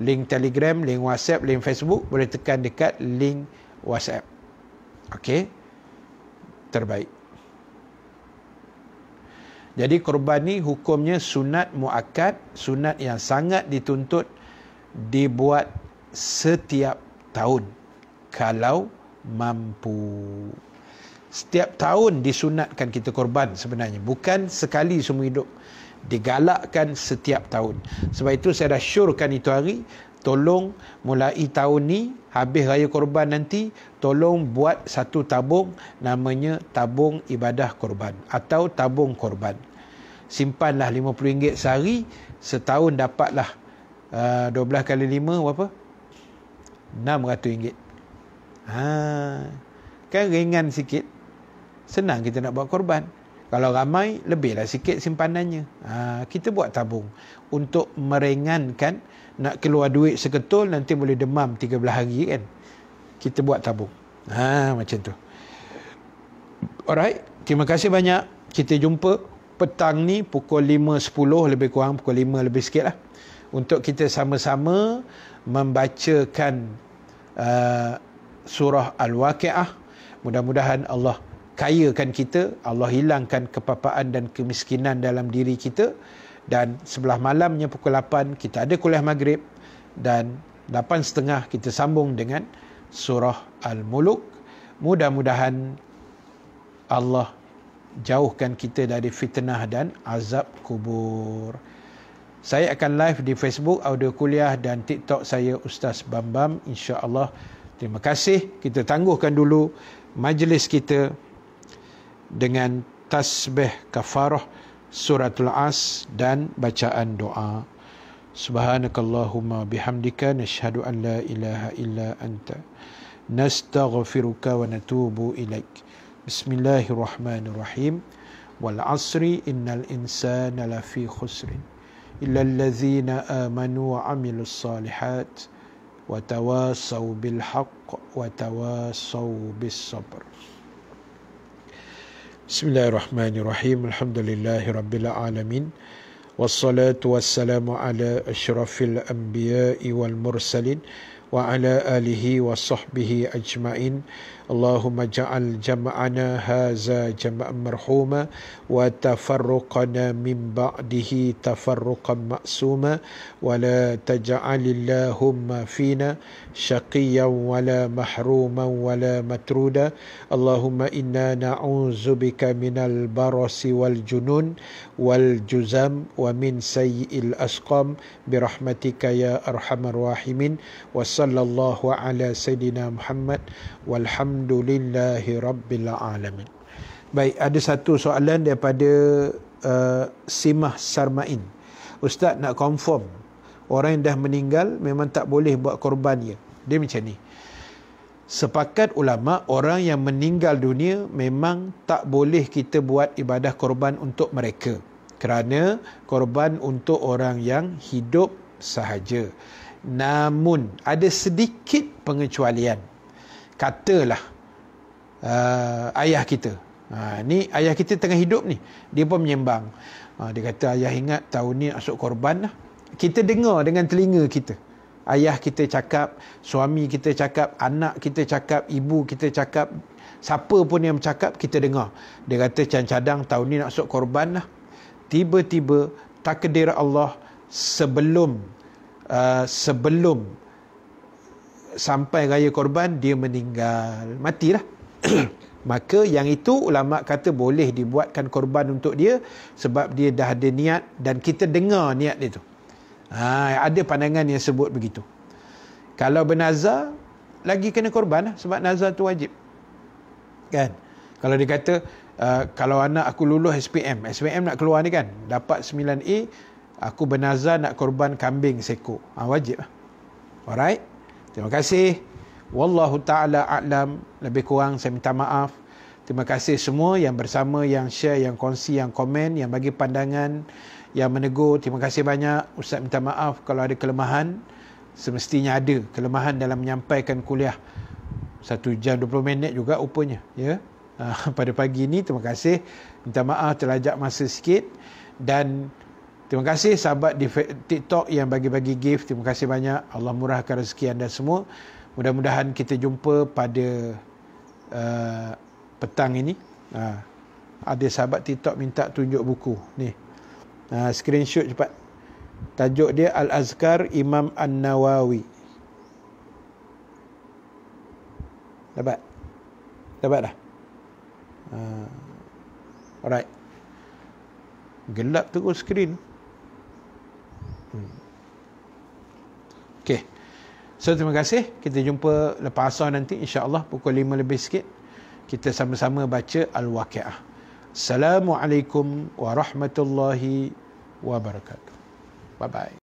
link Telegram, link WhatsApp, link Facebook, boleh tekan dekat link WhatsApp. Okey. Terbaik. Jadi korban ni hukumnya sunat muakkad, sunat yang sangat dituntut dibuat setiap tahun kalau mampu. Setiap tahun disunatkan kita korban sebenarnya, bukan sekali seumur hidup digalakkan setiap tahun. Sebab itu saya dah syurkan itu hari, tolong mulai tahun ni, habis raya korban nanti, tolong buat satu tabung namanya tabung ibadah korban atau tabung korban. Simpanlah RM50 sehari, setahun dapatlah uh, 12 kali 5 berapa? RM600. Ha. Kan ringan sikit. Senang kita nak buat korban. Kalau ramai, lebihlah sikit simpanannya. Ha, kita buat tabung untuk meringankan nak keluar duit seketul nanti boleh demam 13 hari kan. Kita buat tabung. Ha, macam tu. Alright, terima kasih banyak. Kita jumpa petang ni pukul 5.10 lebih kurang, pukul 5 lebih sikit lah. Untuk kita sama-sama membacakan uh, surah Al-Waqi'ah. Mudah-mudahan Allah kayakan kita, Allah hilangkan kepapaan dan kemiskinan dalam diri kita dan sebelah malamnya pukul 8 kita ada kuliah maghrib dan 8.30 kita sambung dengan surah Al-Muluk. Mudah-mudahan Allah jauhkan kita dari fitnah dan azab kubur. Saya akan live di Facebook audio kuliah dan TikTok saya Ustaz Bambam insya-Allah. Terima kasih. Kita tangguhkan dulu majlis kita dengan tasbih kafarah suratul as dan bacaan doa subhanakallahumma bihamdika nashhadu an la ilaha illa anta nastaghfiruka wa natubu ilaik bismillahirrahmanirrahim wal asri innal insana lafi khusrin إلا wa آمنوا وعملوا الصالحات وتواصوا بالحق وتواصوا بالصبر Bismillahirrahmanirrahim. Alhamdulillahi rabbil alamin. Wassalatu wassalamu ala asyrafil anbiya'i wal mursalin wa ala alihi wa sahbihi ajma'in. اللهم اجعل جمعنا هذا جمعا مرحوما وتفرقنا من بعده تفرقا مقسوما ولا تجعل اللهم فينا شقيا ولا محروما ولا مترودا اللهم انا نعوذ بك من البرص والجنون والجزم ومن سيء الاسقام برحمتك يا ارحم الراحمين وصلى الله على سيدنا محمد والحمد Alhamdulillahirabbil alamin. Baik, ada satu soalan daripada uh, Simah Sarmain. Ustaz nak confirm orang yang dah meninggal memang tak boleh buat korban ya. Dia macam ni. Sepakat ulama orang yang meninggal dunia memang tak boleh kita buat ibadah korban untuk mereka. Kerana korban untuk orang yang hidup sahaja. Namun ada sedikit pengecualian katalah uh, ayah kita. Ha, ni ayah kita tengah hidup ni. Dia pun menyembang. Ha, dia kata ayah ingat tahun ni masuk korban lah. Kita dengar dengan telinga kita. Ayah kita cakap, suami kita cakap, anak kita cakap, ibu kita cakap. Siapa pun yang cakap, kita dengar. Dia kata cadang-cadang tahun ni nak sok korban lah. Tiba-tiba takdir Allah sebelum uh, sebelum sampai raya korban dia meninggal matilah [clears throat] maka yang itu ulama kata boleh dibuatkan korban untuk dia sebab dia dah ada niat dan kita dengar niat dia tu ha, ada pandangan yang sebut begitu kalau bernazar lagi kena korban lah, sebab nazar tu wajib kan kalau dia kata uh, kalau anak aku lulus SPM SPM nak keluar ni kan dapat 9A aku bernazar nak korban kambing seko ha, wajib lah alright Terima kasih. Wallahu ta'ala a'lam. Lebih kurang saya minta maaf. Terima kasih semua yang bersama, yang share, yang kongsi, yang komen, yang bagi pandangan, yang menegur. Terima kasih banyak. Ustaz minta maaf kalau ada kelemahan. Semestinya ada kelemahan dalam menyampaikan kuliah. Satu jam 20 minit juga rupanya. Ya? Ah, [laughs] pada pagi ini, terima kasih. Minta maaf terlajak masa sikit. Dan... Terima kasih sahabat di TikTok yang bagi-bagi gift. Terima kasih banyak. Allah murahkan rezeki anda semua. Mudah-mudahan kita jumpa pada uh, petang ini. Uh, ada sahabat TikTok minta tunjuk buku. Nih, ah, Uh, screenshot cepat. Tajuk dia Al-Azkar Imam An-Nawawi. Dapat? Dapat dah? Uh, alright. Gelap tu screen. Okay, So terima kasih. Kita jumpa lepas asar nanti insya-Allah pukul 5 lebih sikit. Kita sama-sama baca Al-Waqiah. Assalamualaikum warahmatullahi wabarakatuh. Bye-bye.